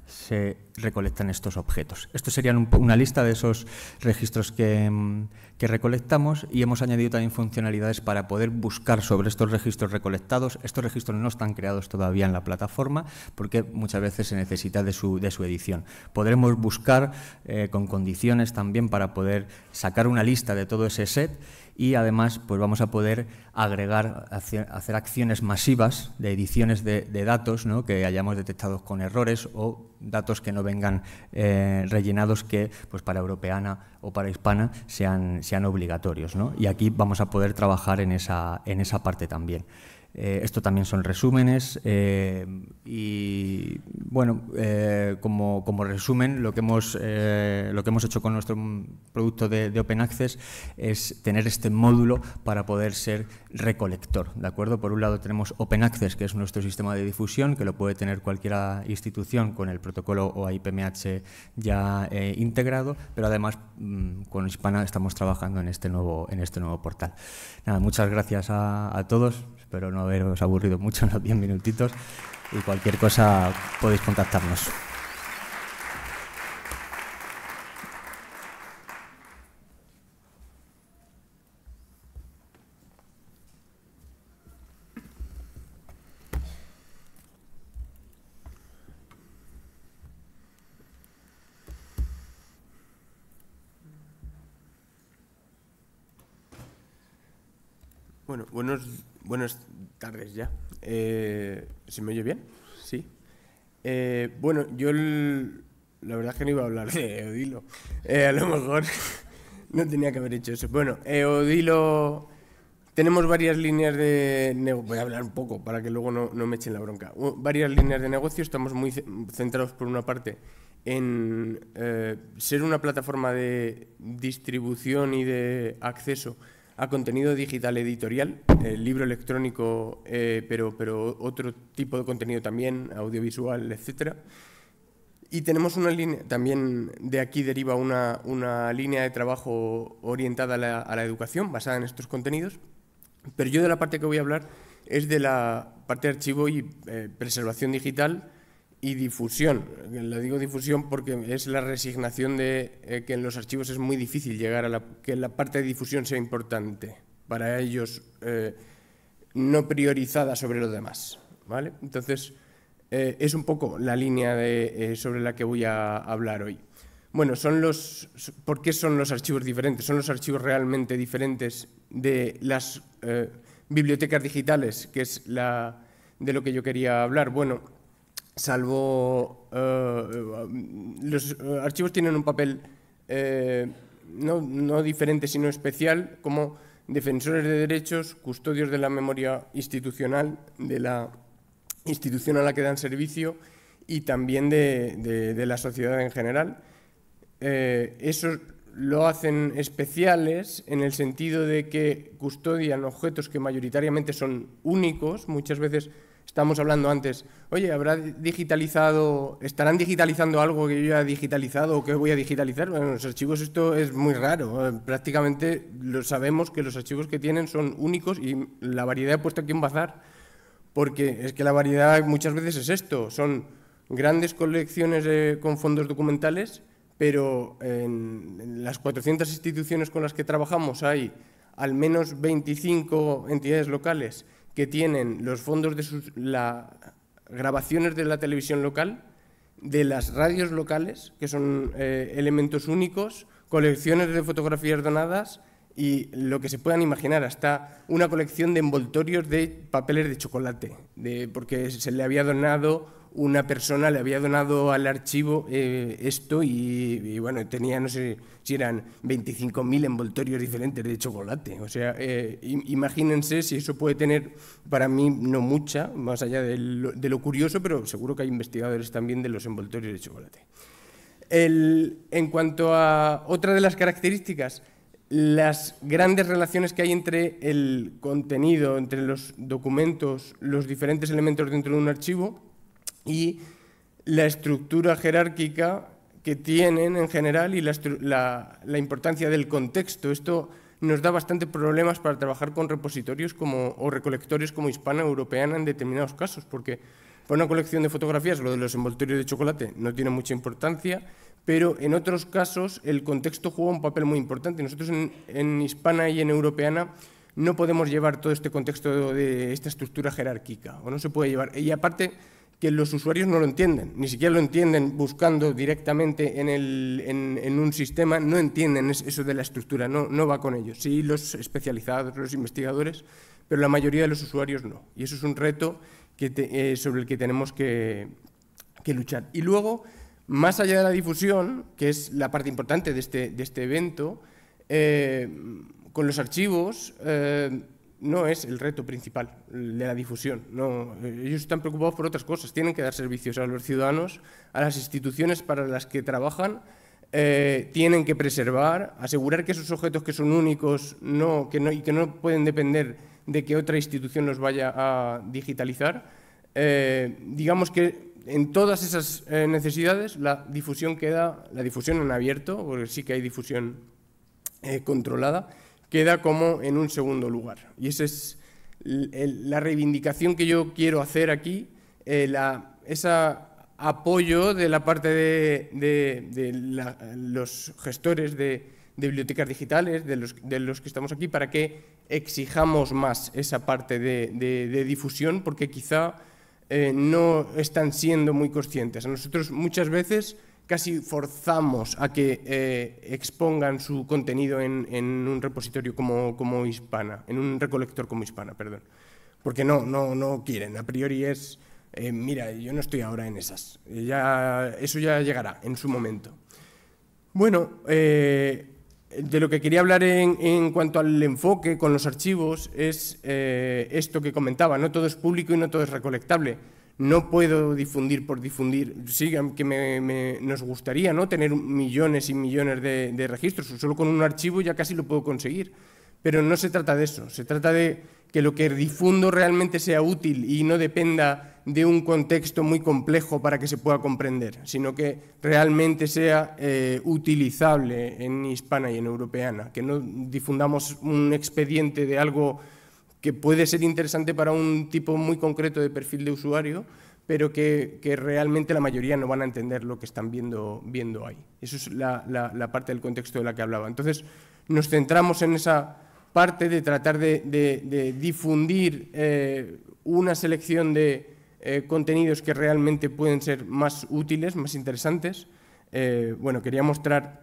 se recolectan estos objetos. Esto sería una lista de esos registros que, mm, que recolectamos y hemos añadido también funcionalidades para poder buscar sobre estos registros recolectados. Estos registros no están creados todavía en la plataforma porque muchas veces se necesita de su, edición. Podremos buscar eh, con condiciones también para poder sacar una lista de todo ese set y además pues vamos a poder agregar, hacer acciones masivas de ediciones de, datos que hayamos detectado con errores o datos que no vengan eh, rellenados que pues para europeana o para hispana sean, obligatorios. Y aquí vamos a poder trabajar en esa, en esa parte también. Eh, esto también son resúmenes eh, y bueno, eh, como, resumen, lo que, hemos, lo que hemos hecho con nuestro producto de, Open Access es tener este módulo para poder ser recolector, ¿de acuerdo? Por un lado tenemos Open Access, que es nuestro sistema de difusión, que lo puede tener cualquier institución con el protocolo OIPMH ya integrado, pero además mm, con Hispana estamos trabajando en este nuevo, en este nuevo portal. muchas gracias a, a todos. Espero no haberos aburrido mucho en los 10 minutitos y cualquier cosa podéis contactarnos. Bueno, buenos, buenos, tardes ya. Eh, ¿Se me oye bien? Sí. Eh, bueno, yo la verdad es que no iba a hablar de Odilo. Eh, a lo mejor (laughs) no tenía que haber hecho eso. Bueno, Odilo... Tenemos varias líneas de negocio. Voy a hablar un poco para que luego no, me echen la bronca. varias líneas de negocio. Estamos muy centrados, por una parte, en ser una plataforma de distribución y de acceso a contenido digital editorial, el eh, libro electrónico, eh, pero, pero otro tipo de contenido también, audiovisual, etc. Y tenemos una línea, también de aquí deriva una, línea de trabajo orientada a la, educación, basada en estos contenidos. Pero yo de la parte que voy a hablar es de la parte de archivo y eh, preservación digital y difusión. Lo digo difusión porque es la resignación de eh, que en los archivos es muy difícil llegar a la, que la parte de difusión sea importante para ellos, eh, no priorizada sobre lo demás. ¿vale? Entonces, eh, es un poco la línea sobre la que voy a hablar hoy. Bueno, son los, ¿por qué son los archivos diferentes? Son los archivos realmente diferentes de las bibliotecas digitales, que es la, de lo que yo quería hablar. Bueno, salvo... Eh, los eh, archivos tienen un papel eh, no, diferente, sino especial, como defensores de derechos, custodios de la memoria institucional, de la institución a la que dan servicio y también de, la sociedad en general. eso lo hacen especiales en el sentido de que custodian objetos que mayoritariamente son únicos, muchas veces Estamos hablando antes, oye, ¿habrá digitalizado, estarán digitalizando algo que yo ya he digitalizado o que voy a digitalizar? Bueno, los archivos esto es muy raro. Eh, prácticamente lo sabemos que los archivos que tienen son únicos y la variedad he puesto aquí en bazar porque es que la variedad muchas veces es esto, son grandes colecciones con fondos documentales, pero en las 400 instituciones con las que trabajamos hay al menos 25 entidades locales que tienen los fondos de sus las grabaciones de la televisión local, de las radios locales, que son eh, elementos únicos, colecciones de fotografías donadas y lo que se puedan imaginar, hasta una colección de envoltorios de papeles de chocolate, de, porque se le había donado una persona le había donado al archivo eh, esto y, bueno, tenía, no sé si eran 25.000 envoltorios diferentes de chocolate. O sea, eh, imagínense si eso puede tener, para mí, no mucha, más allá de lo, curioso, pero seguro que hay investigadores también de los envoltorios de chocolate. en cuanto a otra de las características, las grandes relaciones que hay entre el contenido, entre los documentos, los diferentes elementos dentro de un archivo, y la estructura jerárquica que tienen en general y la, importancia del contexto. Esto nos da bastante problemas para trabajar con repositorios como, o recolectores como hispana europeana en determinados casos, porque para una colección de fotografías lo de los envoltorios de chocolate no tiene mucha importancia, pero en otros casos el contexto juega un papel muy importante. Nosotros en, en hispana y en europeana no podemos llevar todo este contexto de esta estructura jerárquica, o no se puede llevar. Y aparte, que los usuarios no lo entienden, ni siquiera lo entienden buscando directamente en, un sistema, no entienden eso de la estructura, no, no va con ellos. Sí los especializados, los investigadores, pero la mayoría de los usuarios no. Y eso es un reto eh, sobre el que tenemos que, luchar. Y luego, más allá de la difusión, que es la parte importante de este, de este evento, eh, con los archivos... Eh, no es el reto principal de la difusión. Eh, ellos están preocupados por otras cosas. Tienen que dar servicios a los ciudadanos, a las instituciones para las que trabajan, eh, tienen que preservar, asegurar que esos objetos que son únicos no, y que no pueden depender de que otra institución los vaya a digitalizar. Eh, digamos que en todas esas necesidades la difusión queda, la difusión en abierto, porque sí que hay difusión controlada, queda como en un segundo lugar. Y esa es la reivindicación que yo quiero hacer aquí, eh, ese apoyo de la parte de, los gestores de, bibliotecas digitales, de los, los que estamos aquí, para que exijamos más esa parte de, difusión, porque quizá eh, no están siendo muy conscientes. A nosotros muchas veces casi forzamos a que eh, expongan su contenido en, un repositorio como, hispana, en un recolector como hispana, perdón. Porque no, no, no quieren, a priori es, eh, mira, yo no estoy ahora en esas, eh, ya, eso ya llegará en su momento. Bueno, de lo que quería hablar en, en, cuanto al enfoque con los archivos es esto que comentaba, no todo es público y no todo es recolectable no puedo difundir por difundir. Sí, que me, nos gustaría ¿no? tener millones y millones de, registros, solo con un archivo ya casi lo puedo conseguir. Pero no se trata de eso, se trata de que lo que difundo realmente sea útil y no dependa de un contexto muy complejo para que se pueda comprender, sino que realmente sea eh, utilizable en hispana y en europeana, que no difundamos un expediente de algo que puede ser interesante para un tipo muy concreto de perfil de usuario, pero que, realmente la mayoría no van a entender lo que están viendo, ahí. Esa es la, parte del contexto de la que hablaba. Entonces, nos centramos en esa parte de tratar de, difundir eh, una selección de eh, contenidos que realmente pueden ser más útiles, más interesantes. Eh, bueno, quería mostrar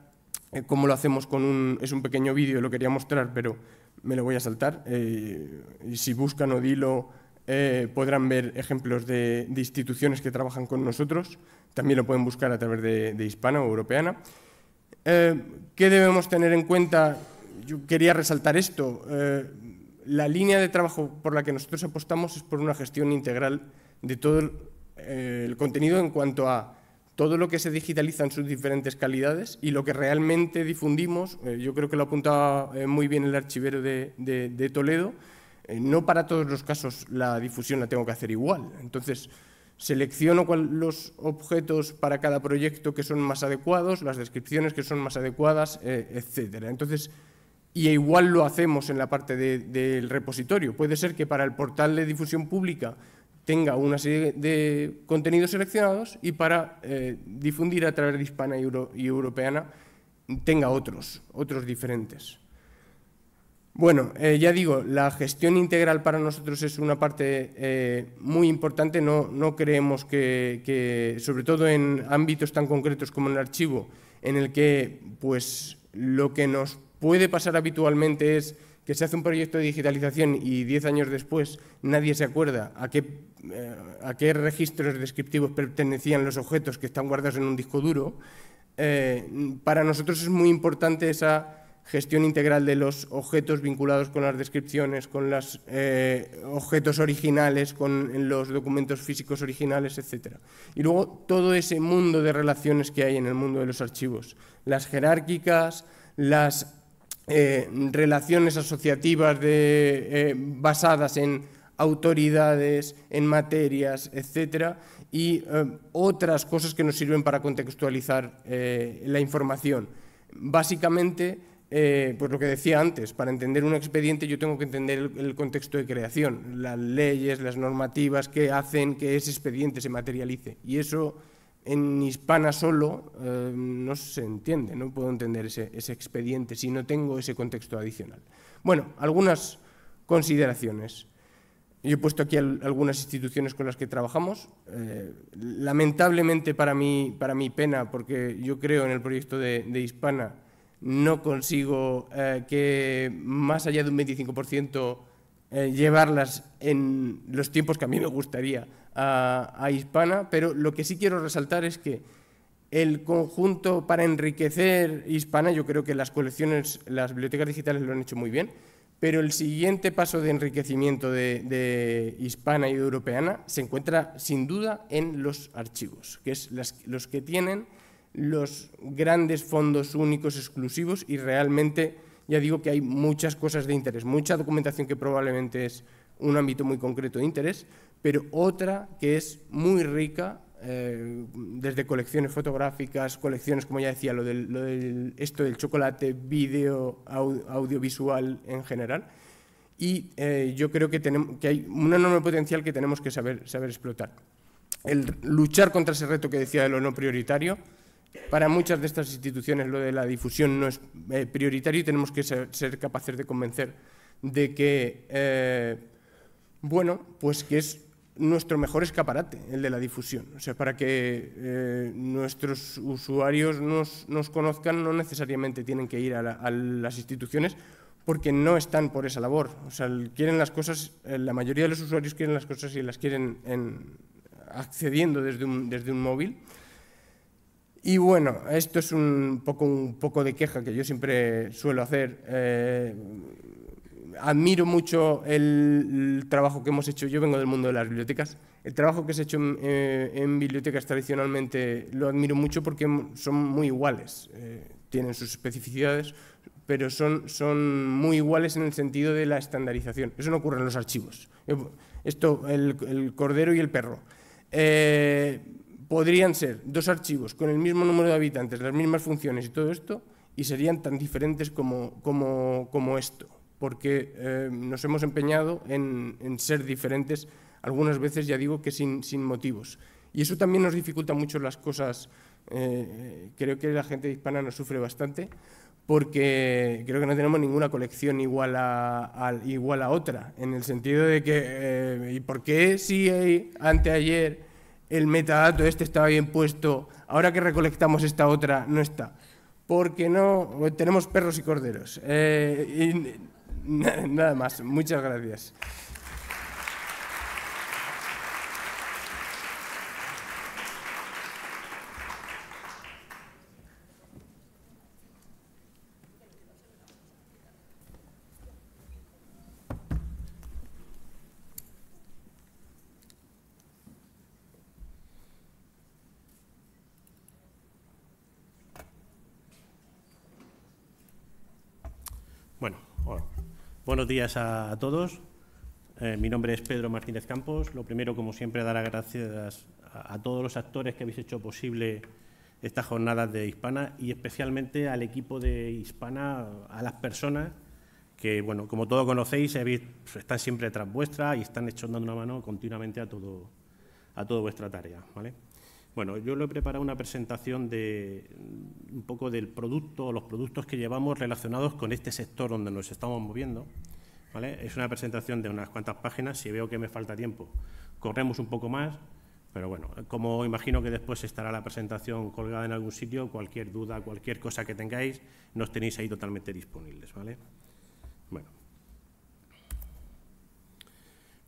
cómo lo hacemos con un... Es un pequeño vídeo, lo quería mostrar, pero me lo voy a saltar. Eh, y si buscan Odilo eh, podrán ver ejemplos de, instituciones que trabajan con nosotros. También lo pueden buscar a través de, Hispano Hispana o Europeana. Eh, ¿Qué debemos tener en cuenta? Yo quería resaltar esto. la línea de trabajo por la que nosotros apostamos es por una gestión integral de todo el contenido en cuanto a todo lo que se digitaliza en sus diferentes calidades y lo que realmente difundimos, eh, yo creo que lo apuntaba eh, muy bien el archivero de, Toledo, eh, no para todos los casos la difusión la tengo que hacer igual. Entonces, selecciono los objetos para cada proyecto que son más adecuados, las descripciones que son más adecuadas, etcétera. Entonces, y igual lo hacemos en la parte del repositorio. Puede ser que para el portal de difusión pública tenga una serie de contenidos seleccionados y para eh, difundir a través de hispana y, europeana tenga otros, otros diferentes. Bueno, eh, ya digo, la gestión integral para nosotros es una parte eh, muy importante, no, no creemos que, sobre todo en ámbitos tan concretos como el archivo, en el que pues, lo que nos puede pasar habitualmente es que se hace un proyecto de digitalización y diez años después nadie se acuerda a qué, eh, a qué registros descriptivos pertenecían los objetos que están guardados en un disco duro, eh, para nosotros es muy importante esa gestión integral de los objetos vinculados con las descripciones, con los eh, objetos originales, con los documentos físicos originales, etc. Y luego todo ese mundo de relaciones que hay en el mundo de los archivos, las jerárquicas, las eh, relaciones asociativas eh, basadas en autoridades, en materias, etcétera, y eh, otras cosas que nos sirven para contextualizar la información. Básicamente, pues lo que decía antes, para entender un expediente yo tengo que entender el, el contexto de creación, las leyes, las normativas que hacen que ese expediente se materialice. Y eso en hispana solo eh, no se entiende, no puedo entender ese, expediente si no tengo ese contexto adicional. Bueno, algunas consideraciones. Yo he puesto aquí algunas instituciones con las que trabajamos. Eh, lamentablemente para mí, para mi pena, porque yo creo en el proyecto de, Hispana, no consigo eh, que más allá de un 25% llevarlas en los tiempos que a mí me gustaría a, Hispana, pero lo que sí quiero resaltar es que el conjunto para enriquecer Hispana, yo creo que las colecciones, las bibliotecas digitales lo han hecho muy bien, pero el siguiente paso de enriquecimiento de, Hispana y Europeana se encuentra sin duda en los archivos, que es los que tienen los grandes fondos únicos exclusivos y realmente, ya digo que hay muchas cosas de interés, mucha documentación que probablemente es un ámbito muy concreto de interés, pero otra que es muy rica, eh, desde colecciones fotográficas, colecciones, como ya decía, lo del, esto del chocolate, vídeo, audiovisual en general. Y eh, yo creo que, tenemos, que hay un enorme potencial que tenemos que saber, saber explotar. El luchar contra ese reto que decía de lo no prioritario, para muchas de estas instituciones lo de la difusión no es eh, prioritario y tenemos que ser, capaces de convencer de que, bueno, pues que es nuestro mejor escaparate, el de la difusión. O sea, para que eh, nuestros usuarios nos, conozcan no necesariamente tienen que ir a, las instituciones porque no están por esa labor. O sea, quieren las cosas, eh, la mayoría de los usuarios quieren las cosas y las quieren accediendo desde un, móvil. Y bueno, esto es un poco, un poco de queja que yo siempre suelo hacer. Eh, admiro mucho el, trabajo que hemos hecho. Yo vengo del mundo de las bibliotecas. El trabajo que se ha hecho en, eh, bibliotecas tradicionalmente lo admiro mucho porque son muy iguales. Eh, tienen sus especificidades, pero son, muy iguales en el sentido de la estandarización. Eso no ocurre en los archivos. Eh, esto, el, cordero y el perro. podrían ser dos archivos con el mismo número de habitantes, las mismas funciones y todo esto, y serían tan diferentes como esto porque eh, nos hemos empeñado en, ser diferentes, algunas veces ya digo que sin, sin, motivos. Y eso también nos dificulta mucho las cosas, eh, creo que la gente hispana nos sufre bastante, porque creo que no tenemos ninguna colección igual a, igual a otra, en el sentido de que, eh, ¿y por qué si anteayer el metadato este estaba bien puesto, ahora que recolectamos esta otra no está? Porque no tenemos perros y corderos. (laughs) Nada más, muchas gracias. buenos días a, todos. Eh, mi nombre es Pedro Martínez Campos. Lo primero, como siempre, dar las gracias a, todos los actores que habéis hecho posible estas jornadas de Hispana y especialmente al equipo de Hispana, a las personas que, bueno, como todos conocéis, están siempre tras vuestras y están echando una mano continuamente a, todo, a toda vuestra tarea. ¿vale? Bueno, yo le he preparado una presentación de mm, un poco del producto o los productos que llevamos relacionados con este sector donde nos estamos moviendo. ¿vale? Es una presentación de unas cuantas páginas. Si veo que me falta tiempo, corremos un poco más. Pero bueno, como imagino que después estará la presentación colgada en algún sitio, cualquier duda, cualquier cosa que tengáis, nos tenéis ahí totalmente disponibles. ¿vale?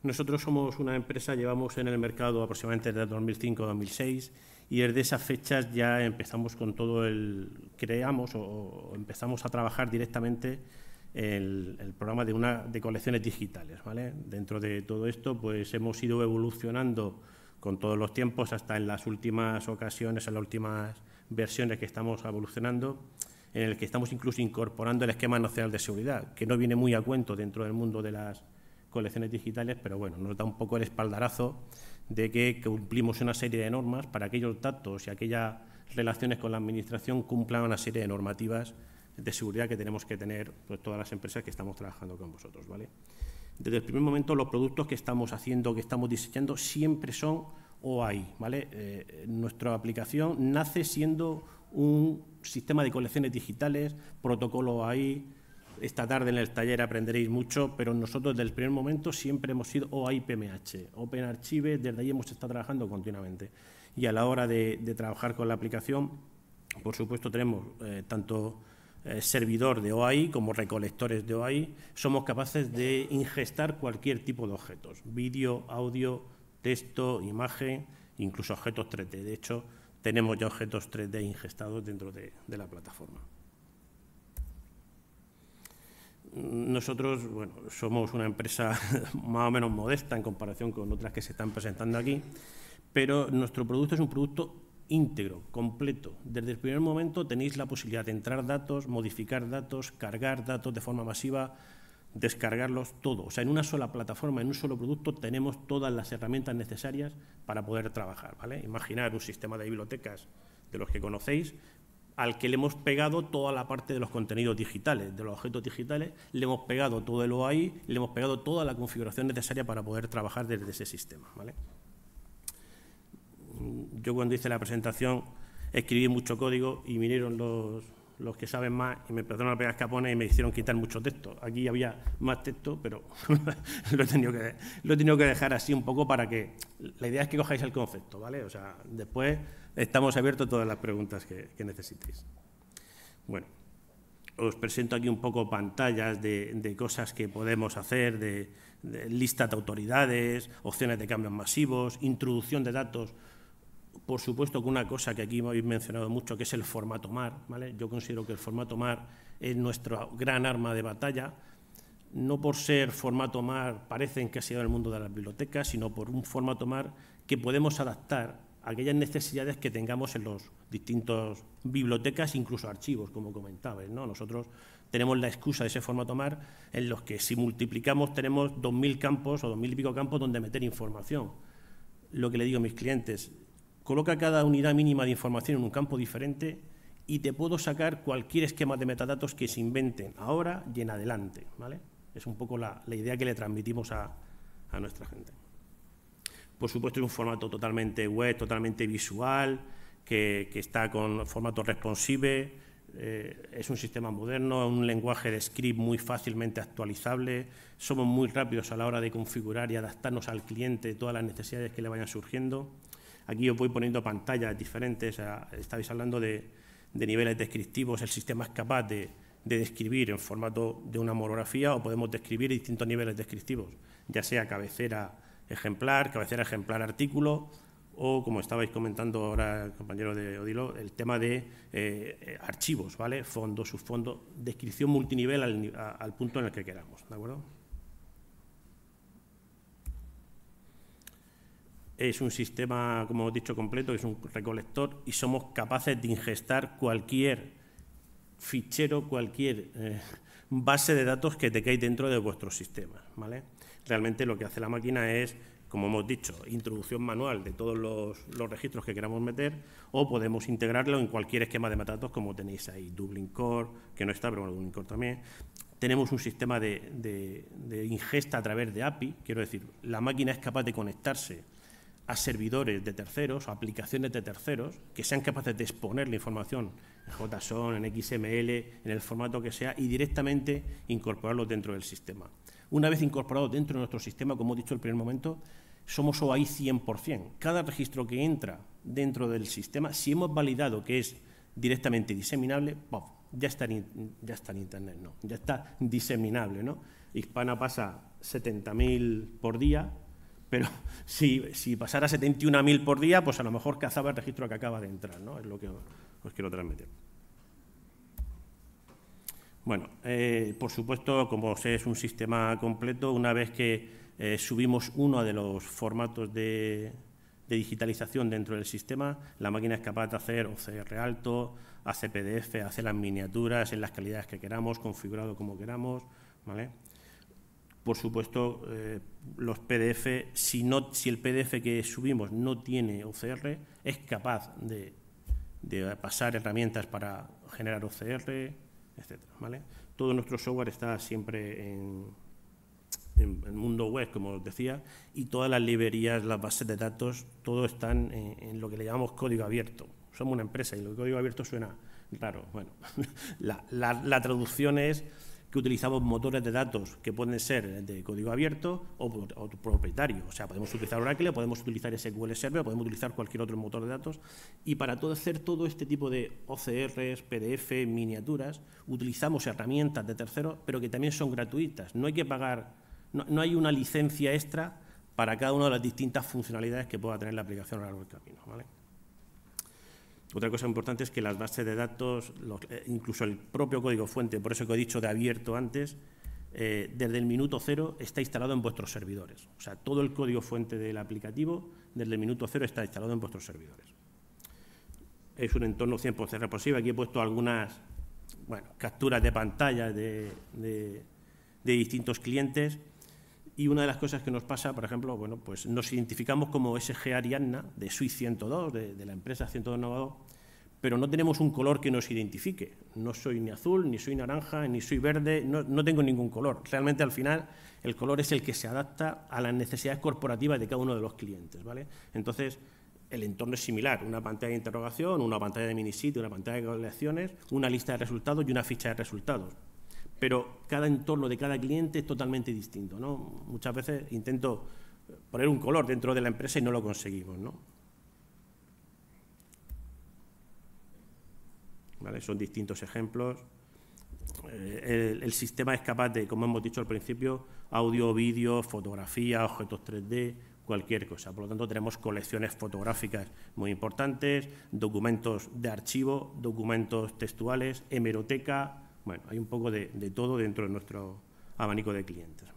Nosotros somos una empresa, llevamos en el mercado aproximadamente desde 2005-2006 y desde esas fechas ya empezamos con todo el, creamos o empezamos a trabajar directamente el, el programa de, una, de colecciones digitales. ¿vale? Dentro de todo esto pues hemos ido evolucionando con todos los tiempos hasta en las últimas ocasiones, en las últimas versiones que estamos evolucionando, en el que estamos incluso incorporando el esquema nacional de seguridad, que no viene muy a cuento dentro del mundo de las colecciones digitales, pero bueno, nos da un poco el espaldarazo de que cumplimos una serie de normas para aquellos datos y aquellas relaciones con la Administración cumplan una serie de normativas de seguridad que tenemos que tener pues, todas las empresas que estamos trabajando con vosotros. ¿vale? Desde el primer momento, los productos que estamos haciendo, que estamos diseñando, siempre son OAI. ¿vale? Eh, nuestra aplicación nace siendo un sistema de colecciones digitales, protocolo OAI, esta tarde en el taller aprenderéis mucho, pero nosotros desde el primer momento siempre hemos sido OIPMH, Open Archive, desde ahí hemos estado trabajando continuamente. Y a la hora de, trabajar con la aplicación, por supuesto, tenemos eh, tanto eh, servidor de OAI como recolectores de OAI. Somos capaces de ingestar cualquier tipo de objetos, vídeo, audio, texto, imagen, incluso objetos 3D. De hecho, tenemos ya objetos 3D ingestados dentro de la plataforma. Nosotros, somos una empresa (laughs) más o menos modesta en comparación con otras que se están presentando aquí, pero nuestro producto es un producto íntegro, completo. Desde el primer momento tenéis la posibilidad de entrar datos, modificar datos, cargar datos de forma masiva, descargarlos todo. O sea, en una sola plataforma, en un solo producto, tenemos todas las herramientas necesarias para poder trabajar. ¿vale? Imaginar un sistema de bibliotecas de los que conocéis, al que le hemos pegado toda la parte de los contenidos digitales, de los objetos digitales, le hemos pegado todo el ahí, le hemos pegado toda la configuración necesaria para poder trabajar desde ese sistema. ¿vale? Yo cuando hice la presentación escribí mucho código y vinieron los, los que saben más y me empezaron a pegar escapones y me hicieron quitar mucho texto. Aquí había más texto, pero (laughs) lo, que, lo he tenido que dejar así un poco para que... La idea es que cojáis el concepto, ¿vale? O sea, después estamos abiertos a todas las preguntas que, necesitéis. Bueno, os presento aquí un poco pantallas de, cosas que podemos hacer, de, listas de autoridades, opciones de cambios masivos, introducción de datos. Por supuesto que una cosa que aquí habéis mencionado mucho, que es el formato MAR. ¿vale? Yo considero que el formato MAR es nuestro gran arma de batalla. No por ser formato MAR parecen que ha sido el mundo de las bibliotecas, sino por un formato MAR que podemos adaptar aquellas necesidades que tengamos en los distintos bibliotecas, incluso archivos, como comentaba, ¿no? Nosotros tenemos la excusa de ese formato tomar en los que si multiplicamos tenemos 2.000 campos o 2.000 y pico campos donde meter información. Lo que le digo a mis clientes, coloca cada unidad mínima de información en un campo diferente y te puedo sacar cualquier esquema de metadatos que se inventen ahora y en adelante. ¿vale? Es un poco la, idea que le transmitimos a nuestra gente por supuesto es un formato totalmente web, totalmente visual, que, está con formato responsive, eh, es un sistema moderno, un lenguaje de script muy fácilmente actualizable, somos muy rápidos a la hora de configurar y adaptarnos al cliente todas las necesidades que le vayan surgiendo. Aquí os voy poniendo pantallas diferentes, Estabais ah, estáis hablando de, niveles descriptivos, el sistema es capaz de, de describir en formato de una monografía o podemos describir distintos niveles descriptivos, ya sea cabecera, ejemplar, cabecera ejemplar artículo, o como estabais comentando ahora, compañero de Odilo, el tema de eh, archivos, ¿vale? Fondo, subfondo, descripción multinivel al, punto en el que queramos, ¿de acuerdo? Es un sistema, como he dicho, completo, es un recolector y somos capaces de ingestar cualquier fichero, cualquier eh, base de datos que te tengáis dentro de vuestro sistema, ¿vale? realmente lo que hace la máquina es, como hemos dicho, introducción manual de todos los, registros que queramos meter o podemos integrarlo en cualquier esquema de metadatos como tenéis ahí, Dublin Core, que no está, pero bueno, Dublin Core también. Tenemos un sistema de, ingesta a través de API, quiero decir, la máquina es capaz de conectarse a servidores de terceros, a aplicaciones de terceros, que sean capaces de exponer la información en JSON, en XML, en el formato que sea, y directamente incorporarlo dentro del sistema. Una vez incorporado dentro de nuestro sistema, como he dicho en el primer momento, somos OAI 100%. Cada registro que entra dentro del sistema, si hemos validado que es directamente diseminable, ya está en, ya está en Internet, no, ya está diseminable. ¿no? Hispana pasa 70.000 por día, pero (laughs) si, si pasara 71.000 por día, pues a lo mejor cazaba el registro que acaba de entrar, ¿no? es lo que os quiero transmitir. Bueno, eh, por supuesto, como es un sistema completo, una vez que eh, subimos uno de los formatos de, digitalización dentro del sistema, la máquina es capaz de hacer OCR alto, hace PDF, hace las miniaturas en las calidades que queramos, configurado como queramos, ¿vale? Por supuesto, eh, los PDF, si, el PDF que subimos no tiene OCR, es capaz de, de pasar herramientas para generar OCR, etc. ¿vale? Todo nuestro software está siempre en, el mundo web, como os decía, y todas las librerías, las bases de datos, todo están en, lo que le llamamos código abierto. Somos una empresa y lo de código abierto suena raro. Bueno, (laughs) la, la, la traducción es que utilizamos motores de datos que pueden ser de código abierto o, propietario. O sea, podemos utilizar Oracle, podemos utilizar SQL Server, podemos utilizar cualquier otro motor de datos. Y para hacer todo este tipo de OCRs, PDF, miniaturas, utilizamos herramientas de terceros, pero que también son gratuitas. No hay que pagar, no, hay una licencia extra para cada una de las distintas funcionalidades que pueda tener la aplicación a lo largo del camino. ¿vale? Otra cosa importante es que las bases de datos, eh, incluso el propio código fuente, por eso que he dicho de abierto antes, eh, desde el minuto cero está instalado en vuestros servidores. O sea, todo el código fuente del aplicativo desde el minuto cero está instalado en vuestros servidores. Es un entorno 100% responsivo. Aquí he puesto algunas capturas de pantalla de distintos clientes y una de las cosas que nos pasa, por ejemplo, bueno, pues nos identificamos como SG Arianna de SUI 102, de, la empresa 102 Novado, pero no tenemos un color que nos identifique. No soy ni azul, ni soy naranja, ni soy verde, no, tengo ningún color. Realmente al final el color es el que se adapta a las necesidades corporativas de cada uno de los clientes. ¿vale? Entonces, el entorno es similar, una pantalla de interrogación, una pantalla de sitio, una pantalla de colecciones, una lista de resultados y una ficha de resultados pero cada entorno de cada cliente es totalmente distinto. Muchas veces intento poner un color dentro de la empresa y no lo conseguimos. Son distintos ejemplos. Eh, el, sistema es capaz de, como hemos dicho al principio, audio, vídeo, fotografía, objetos 3D, cualquier cosa. Por lo tanto, tenemos colecciones fotográficas muy importantes, documentos de archivo, documentos textuales, hemeroteca, bueno, hay un poco de, todo dentro de nuestro abanico de clientes.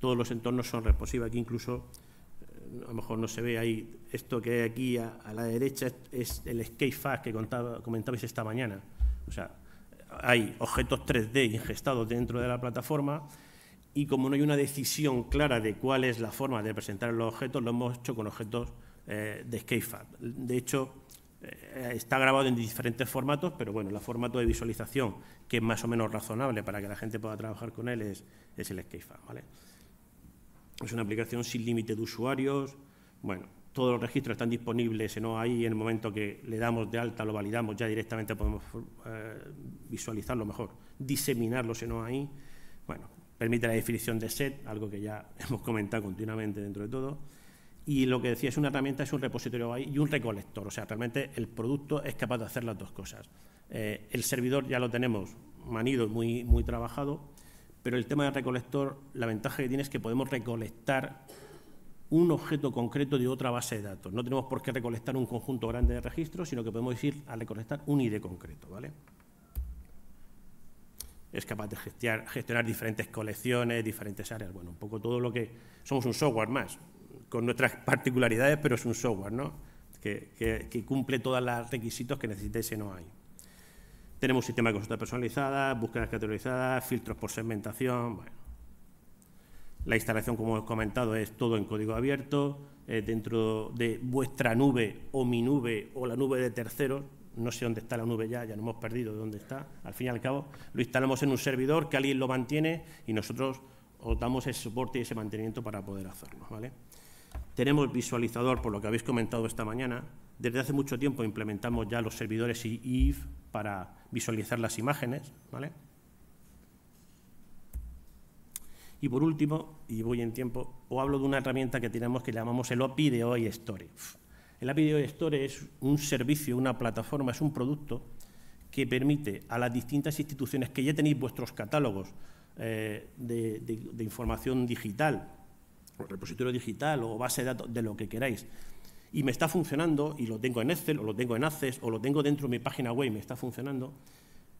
Todos los entornos son responsivos. Aquí incluso, eh, a lo mejor no se ve ahí, esto que hay aquí a, la derecha es, el Escape Fast que comentabais esta mañana. O sea, hay objetos 3D ingestados dentro de la plataforma y como no hay una decisión clara de cuál es la forma de presentar los objetos, lo hemos hecho con objetos eh, de Sketchfab. De hecho, eh, está grabado en diferentes formatos, pero bueno, el formato de visualización que es más o menos razonable para que la gente pueda trabajar con él es, el Sketchfab. Es una aplicación sin límite de usuarios. Bueno, todos los registros están disponibles, no OAI en el momento que le damos de alta, lo validamos, ya directamente podemos eh, visualizarlo mejor, diseminarlo, no OAI. Bueno, permite la definición de set, algo que ya (laughs) hemos comentado continuamente dentro de todo. Y lo que decía es una herramienta, es un repositorio y un recolector. O sea, realmente el producto es capaz de hacer las dos cosas. Eh, el servidor ya lo tenemos manido muy, muy trabajado, pero el tema del recolector, la ventaja que tiene es que podemos recolectar un objeto concreto de otra base de datos. No tenemos por qué recolectar un conjunto grande de registros, sino que podemos ir a recolectar un ID concreto. ¿vale? es capaz de gestionar, gestionar, diferentes colecciones, diferentes áreas, bueno, un poco todo lo que... Somos un software más, con nuestras (laughs) particularidades, pero es un software, ¿no? Que, cumple todos los requisitos que necesitéis ese no hay. Tenemos un sistema de consulta personalizada, búsquedas categorizadas, filtros por segmentación, bueno. La instalación, como he comentado, es todo en código abierto, eh, dentro de vuestra nube o mi nube o la nube de terceros, no sé dónde está la nube ya, ya nos hemos perdido dónde está, al fin y al cabo lo instalamos en un servidor que alguien lo mantiene y nosotros os damos ese soporte y ese mantenimiento para poder hacerlo. ¿vale? Tenemos visualizador, por lo que habéis comentado esta mañana. Desde hace mucho tiempo implementamos ya los servidores IF para visualizar las imágenes. ¿vale? Y por último, y voy en tiempo, os hablo de una herramienta que tenemos que llamamos el OPI de hoy, Story. El API de Store es un servicio, una plataforma, es un producto que permite a las distintas instituciones que ya tenéis vuestros catálogos eh, de, información digital, repositorio digital, o base de datos, de lo que queráis, y me está funcionando, y lo tengo en Excel, o lo tengo en Access, o lo tengo dentro de mi página web y me está funcionando,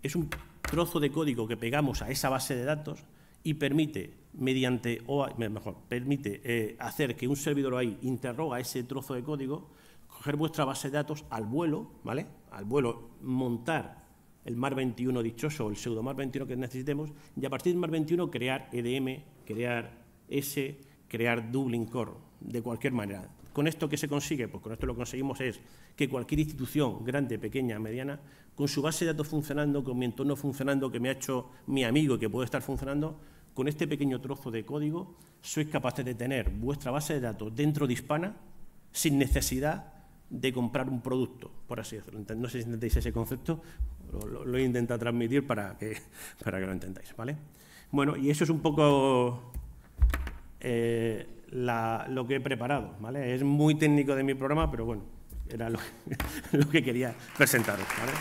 es un trozo de código que pegamos a esa base de datos y permite, mediante, o mejor, permite eh, hacer que un servidor ahí interroga ese trozo de código vuestra base de datos al vuelo, ¿vale? Al vuelo, montar el MAR 21 dichoso o el pseudo MAR 21 que necesitemos y a partir del MAR 21 crear EDM, crear S, crear Dublin Core, de cualquier manera. ¿Con esto qué se consigue? Pues con esto lo conseguimos es que cualquier institución, grande, pequeña, mediana, con su base de datos funcionando, con mi entorno funcionando, que me ha hecho mi amigo y que puede estar funcionando, con este pequeño trozo de código sois capaces de tener vuestra base de datos dentro de Hispana sin necesidad de comprar un producto, por así decirlo. No sé si entendéis ese concepto, lo, he intentado transmitir para que, (laughs) para que lo entendáis, ¿vale? Bueno, y eso es un poco eh, lo que he preparado, ¿vale? Es muy técnico de mi programa, pero bueno, era lo, (laughs) lo que quería presentaros, ¿vale?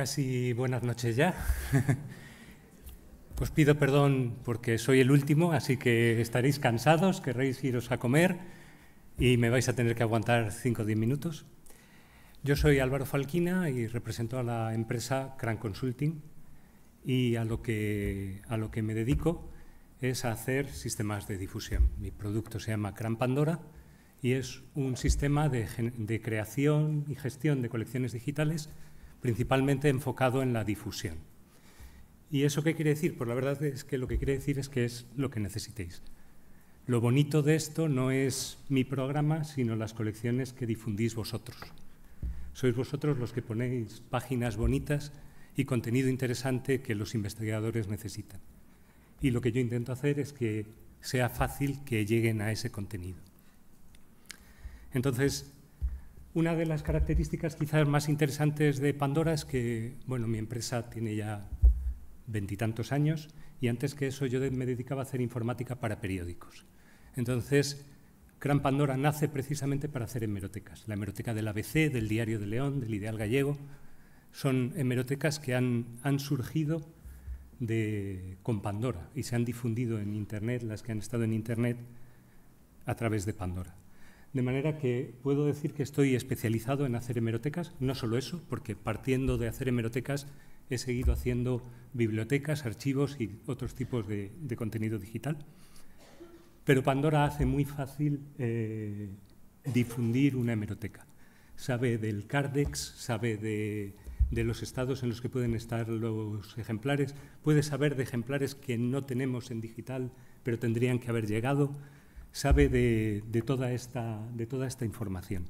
Casi buenas noches ya. Os pues pido perdón porque soy el último, así que estaréis cansados, querréis iros a comer y me vais a tener que aguantar 5 o 10 minutos. Yo soy Álvaro Falquina y represento a la empresa Cran Consulting y a lo que, a lo que me dedico es a hacer sistemas de difusión. Mi producto se llama Cran Pandora y es un sistema de creación y gestión de colecciones digitales principalmente enfocado en la difusión. ¿Y eso qué quiere decir? Pues la verdad es que lo que quiere decir es que es lo que necesitéis. Lo bonito de esto no es mi programa, sino las colecciones que difundís vosotros. Sois vosotros los que ponéis páginas bonitas y contenido interesante que los investigadores necesitan. Y lo que yo intento hacer es que sea fácil que lleguen a ese contenido. Entonces, una de las características quizás más interesantes de Pandora es que, bueno, mi empresa tiene ya veintitantos años y antes que eso yo me dedicaba a hacer informática para periódicos. Entonces, Gran Pandora nace precisamente para hacer hemerotecas. La hemeroteca del ABC, del Diario de León, del Ideal Gallego, son hemerotecas que han, han surgido con Pandora y se han difundido en Internet, las que han estado en Internet, a través de Pandora. De manera que puedo decir que estoy especializado en hacer hemerotecas, no solo eso, porque partiendo de hacer hemerotecas he seguido haciendo bibliotecas, archivos y otros tipos de, contenido digital. Pero Pandora hace muy fácil eh, difundir una hemeroteca. Sabe del cardex, sabe de los estados en los que pueden estar los ejemplares, puede saber de ejemplares que no tenemos en digital, pero tendrían que haber llegado sabe de, toda esta, información.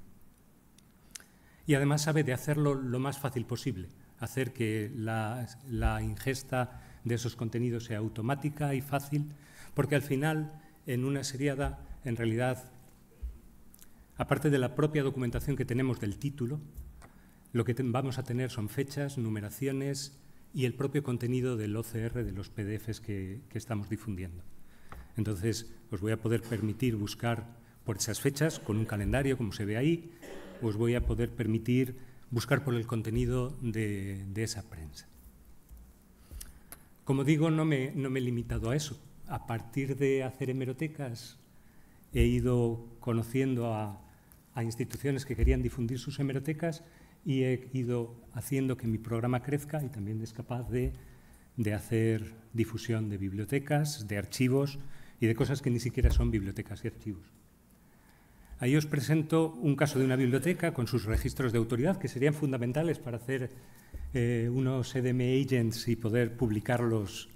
Y además sabe de hacerlo lo más fácil posible, hacer que la, ingesta de esos contenidos sea automática y fácil, porque al final, en una seriada, en realidad, aparte de la propia documentación que tenemos del título, lo que vamos a tener son fechas, numeraciones y el propio contenido del OCR de los PDFs que estamos difundiendo. Entonces, os voy a poder permitir buscar por esas fechas con un calendario, como se ve ahí, os voy a poder permitir buscar por el contenido de, esa prensa. Como digo, no me, he limitado a eso. A partir de hacer hemerotecas, he ido conociendo a, instituciones que querían difundir sus hemerotecas y he ido haciendo que mi programa crezca y también es capaz de hacer difusión de bibliotecas, de archivos, y de cosas que ni siquiera son bibliotecas y archivos. Ahí os presento un caso de una biblioteca con sus registros de autoridad que serían fundamentales para hacer eh, unos EDM agents y poder publicarlos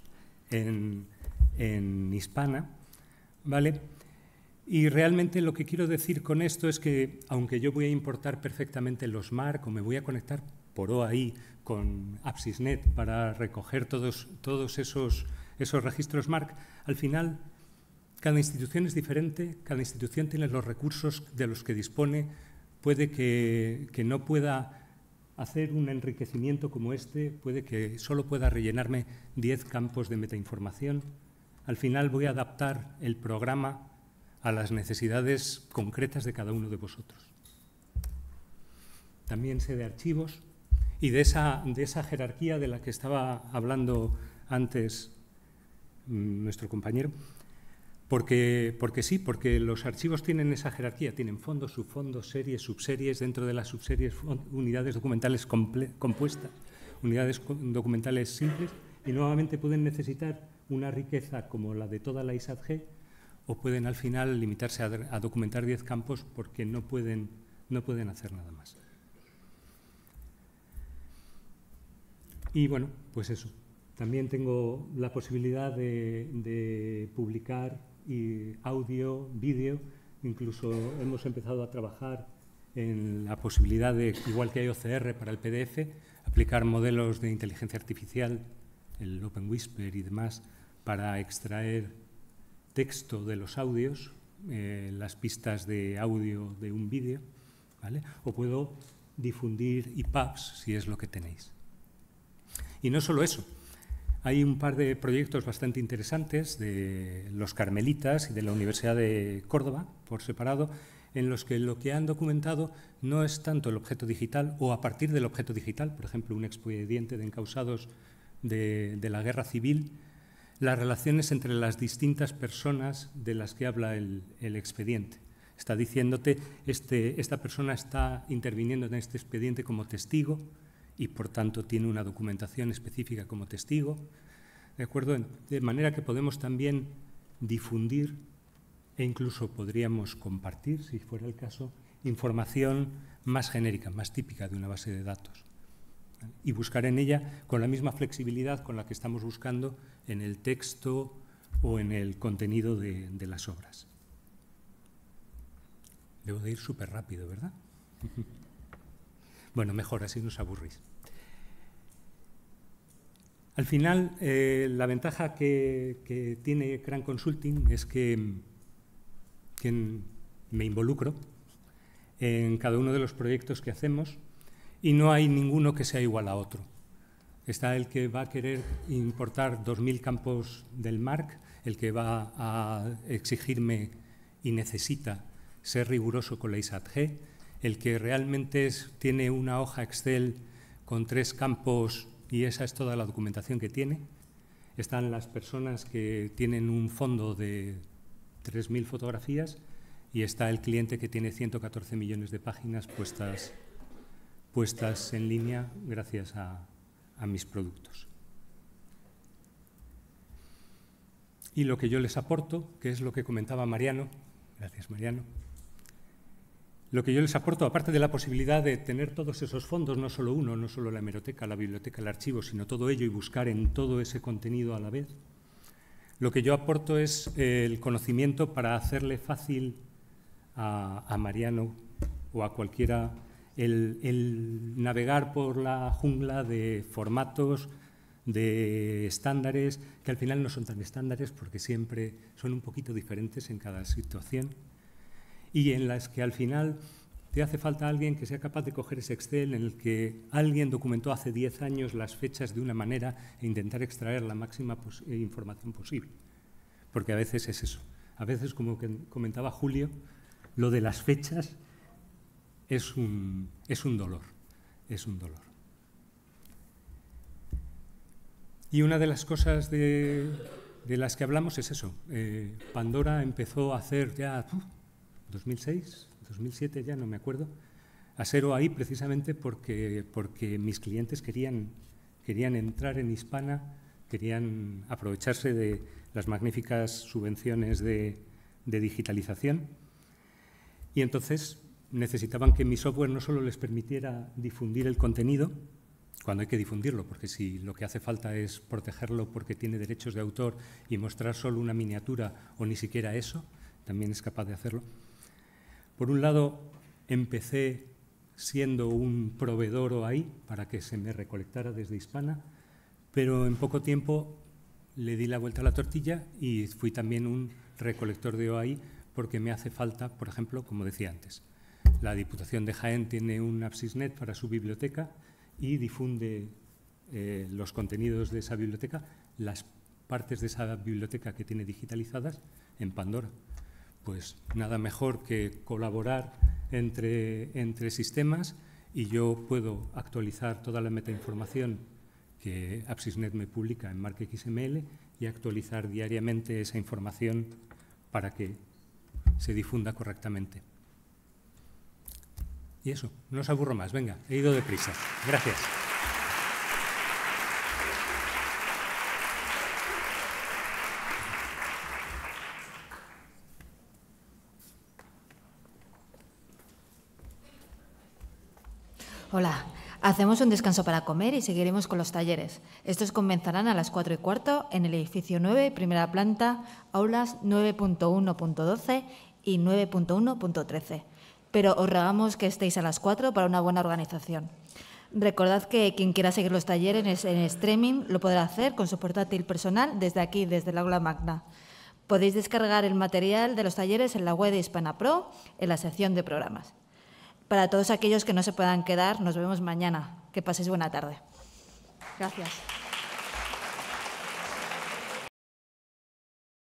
en, en hispana. ¿Vale? Y realmente lo que quiero decir con esto es que, aunque yo voy a importar perfectamente los MARC, o me voy a conectar por OAI con APSISNet para recoger todos, todos esos, esos registros MARC, al final cada institución es diferente, cada institución tiene los recursos de los que dispone, puede que, no pueda hacer un enriquecimiento como este, puede que solo pueda rellenarme 10 campos de metainformación. Al final voy a adaptar el programa a las necesidades concretas de cada uno de vosotros. También sé de archivos y de esa jerarquía de la que estaba hablando antes mm, nuestro compañero. Porque, porque sí, porque los archivos tienen esa jerarquía, tienen fondos, subfondos, series, subseries, dentro de las subseries unidades documentales compuestas, unidades documentales simples, y nuevamente pueden necesitar una riqueza como la de toda la ISADG, o pueden al final limitarse a, documentar 10 campos porque no pueden, no pueden hacer nada más. Y bueno, pues eso. También tengo la posibilidad de publicar y audio, vídeo. Incluso hemos empezado a trabajar en la posibilidad de, igual que hay OCR para el PDF, aplicar modelos de inteligencia artificial, el Open Whisper y demás, para extraer texto de los audios, eh, las pistas de audio de un vídeo, ¿vale? O puedo difundir EPUBs si es lo que tenéis. Y no solo eso, hay un par de proyectos bastante interesantes de los carmelitas y de la Universidad de Córdoba, por separado, en los que lo que han documentado no es tanto el objeto digital o a partir del objeto digital, por ejemplo, un expediente de encausados de, la guerra civil, las relaciones entre las distintas personas de las que habla el, expediente. Está diciéndote, este, esta persona está interviniendo en este expediente como testigo, y por tanto tiene una documentación específica como testigo. ¿De acuerdo? De manera que podemos también difundir e incluso podríamos compartir, si fuera el caso, información más genérica, más típica de una base de datos. Y buscar en ella con la misma flexibilidad con la que estamos buscando en el texto o en el contenido de, de las obras. Debo de ir súper rápido, ¿verdad? (laughs) Bueno, mejor, así no os aburrís. Al final, eh, la ventaja que, tiene Cran Consulting es que, que, me involucro en cada uno de los proyectos que hacemos y no hay ninguno que sea igual a otro. Está el que va a querer importar 2.000 campos del MARC, el que va a exigirme y necesita ser riguroso con la ISAT-G, el que realmente tiene una hoja Excel con tres campos y esa es toda la documentación que tiene. Están las personas que tienen un fondo de 3.000 fotografías y está el cliente que tiene 114 millones de páginas puestas, puestas en línea gracias a mis productos. Y lo que yo les aporto, que es lo que comentaba Mariano, gracias Mariano, lo que yo les aporto, aparte de la posibilidad de tener todos esos fondos, no solo uno, no solo la hemeroteca, la biblioteca, el archivo, sino todo ello y buscar en todo ese contenido a la vez, lo que yo aporto es eh, el conocimiento para hacerle fácil a, Mariano o a cualquiera el, navegar por la jungla de formatos, de estándares, que al final no son tan estándares porque siempre son un poquito diferentes en cada situación y en las que al final te hace falta alguien que sea capaz de coger ese Excel en el que alguien documentó hace 10 años las fechas de una manera e intentar extraer la máxima eh, información posible. Porque a veces es eso. A veces, como comentaba Julio, lo de las fechas es un, es un dolor. Es un dolor. Y una de las cosas de, las que hablamos es eso. Eh, Pandora empezó a hacer ya 2006, 2007, ya no me acuerdo, a cero ahí precisamente porque, porque mis clientes querían, querían entrar en Hispana, querían aprovecharse de las magníficas subvenciones de, de digitalización y entonces necesitaban que mi software no solo les permitiera difundir el contenido, cuando hay que difundirlo, porque si lo que hace falta es protegerlo porque tiene derechos de autor y mostrar solo una miniatura o ni siquiera eso, también es capaz de hacerlo, por un lado, empecé siendo un proveedor OAI para que se me recolectara desde Hispana, pero en poco tiempo le di la vuelta a la tortilla y fui también un recolector de OAI porque me hace falta, por ejemplo, como decía antes, la Diputación de Jaén tiene un APSISnet para su biblioteca y difunde eh, los contenidos de esa biblioteca, las partes de esa biblioteca que tiene digitalizadas en Pandora pues nada mejor que colaborar entre, entre sistemas y yo puedo actualizar toda la metainformación que AppsysNet me publica en MarkXML y actualizar diariamente esa información para que se difunda correctamente. Y eso, no os aburro más, venga, he ido deprisa. Gracias. Hola. Hacemos un descanso para comer y seguiremos con los talleres. Estos comenzarán a las 4 y cuarto en el edificio 9, primera planta, aulas 9.1.12 y 9.1.13. Pero os rogamos que estéis a las 4 para una buena organización. Recordad que quien quiera seguir los talleres en streaming lo podrá hacer con su portátil personal desde aquí, desde el aula magna. Podéis descargar el material de los talleres en la web de Hispana Pro en la sección de programas. Para todos aquellos que no se puedan quedar, nos vemos mañana. Que paséis buena tarde. Gracias.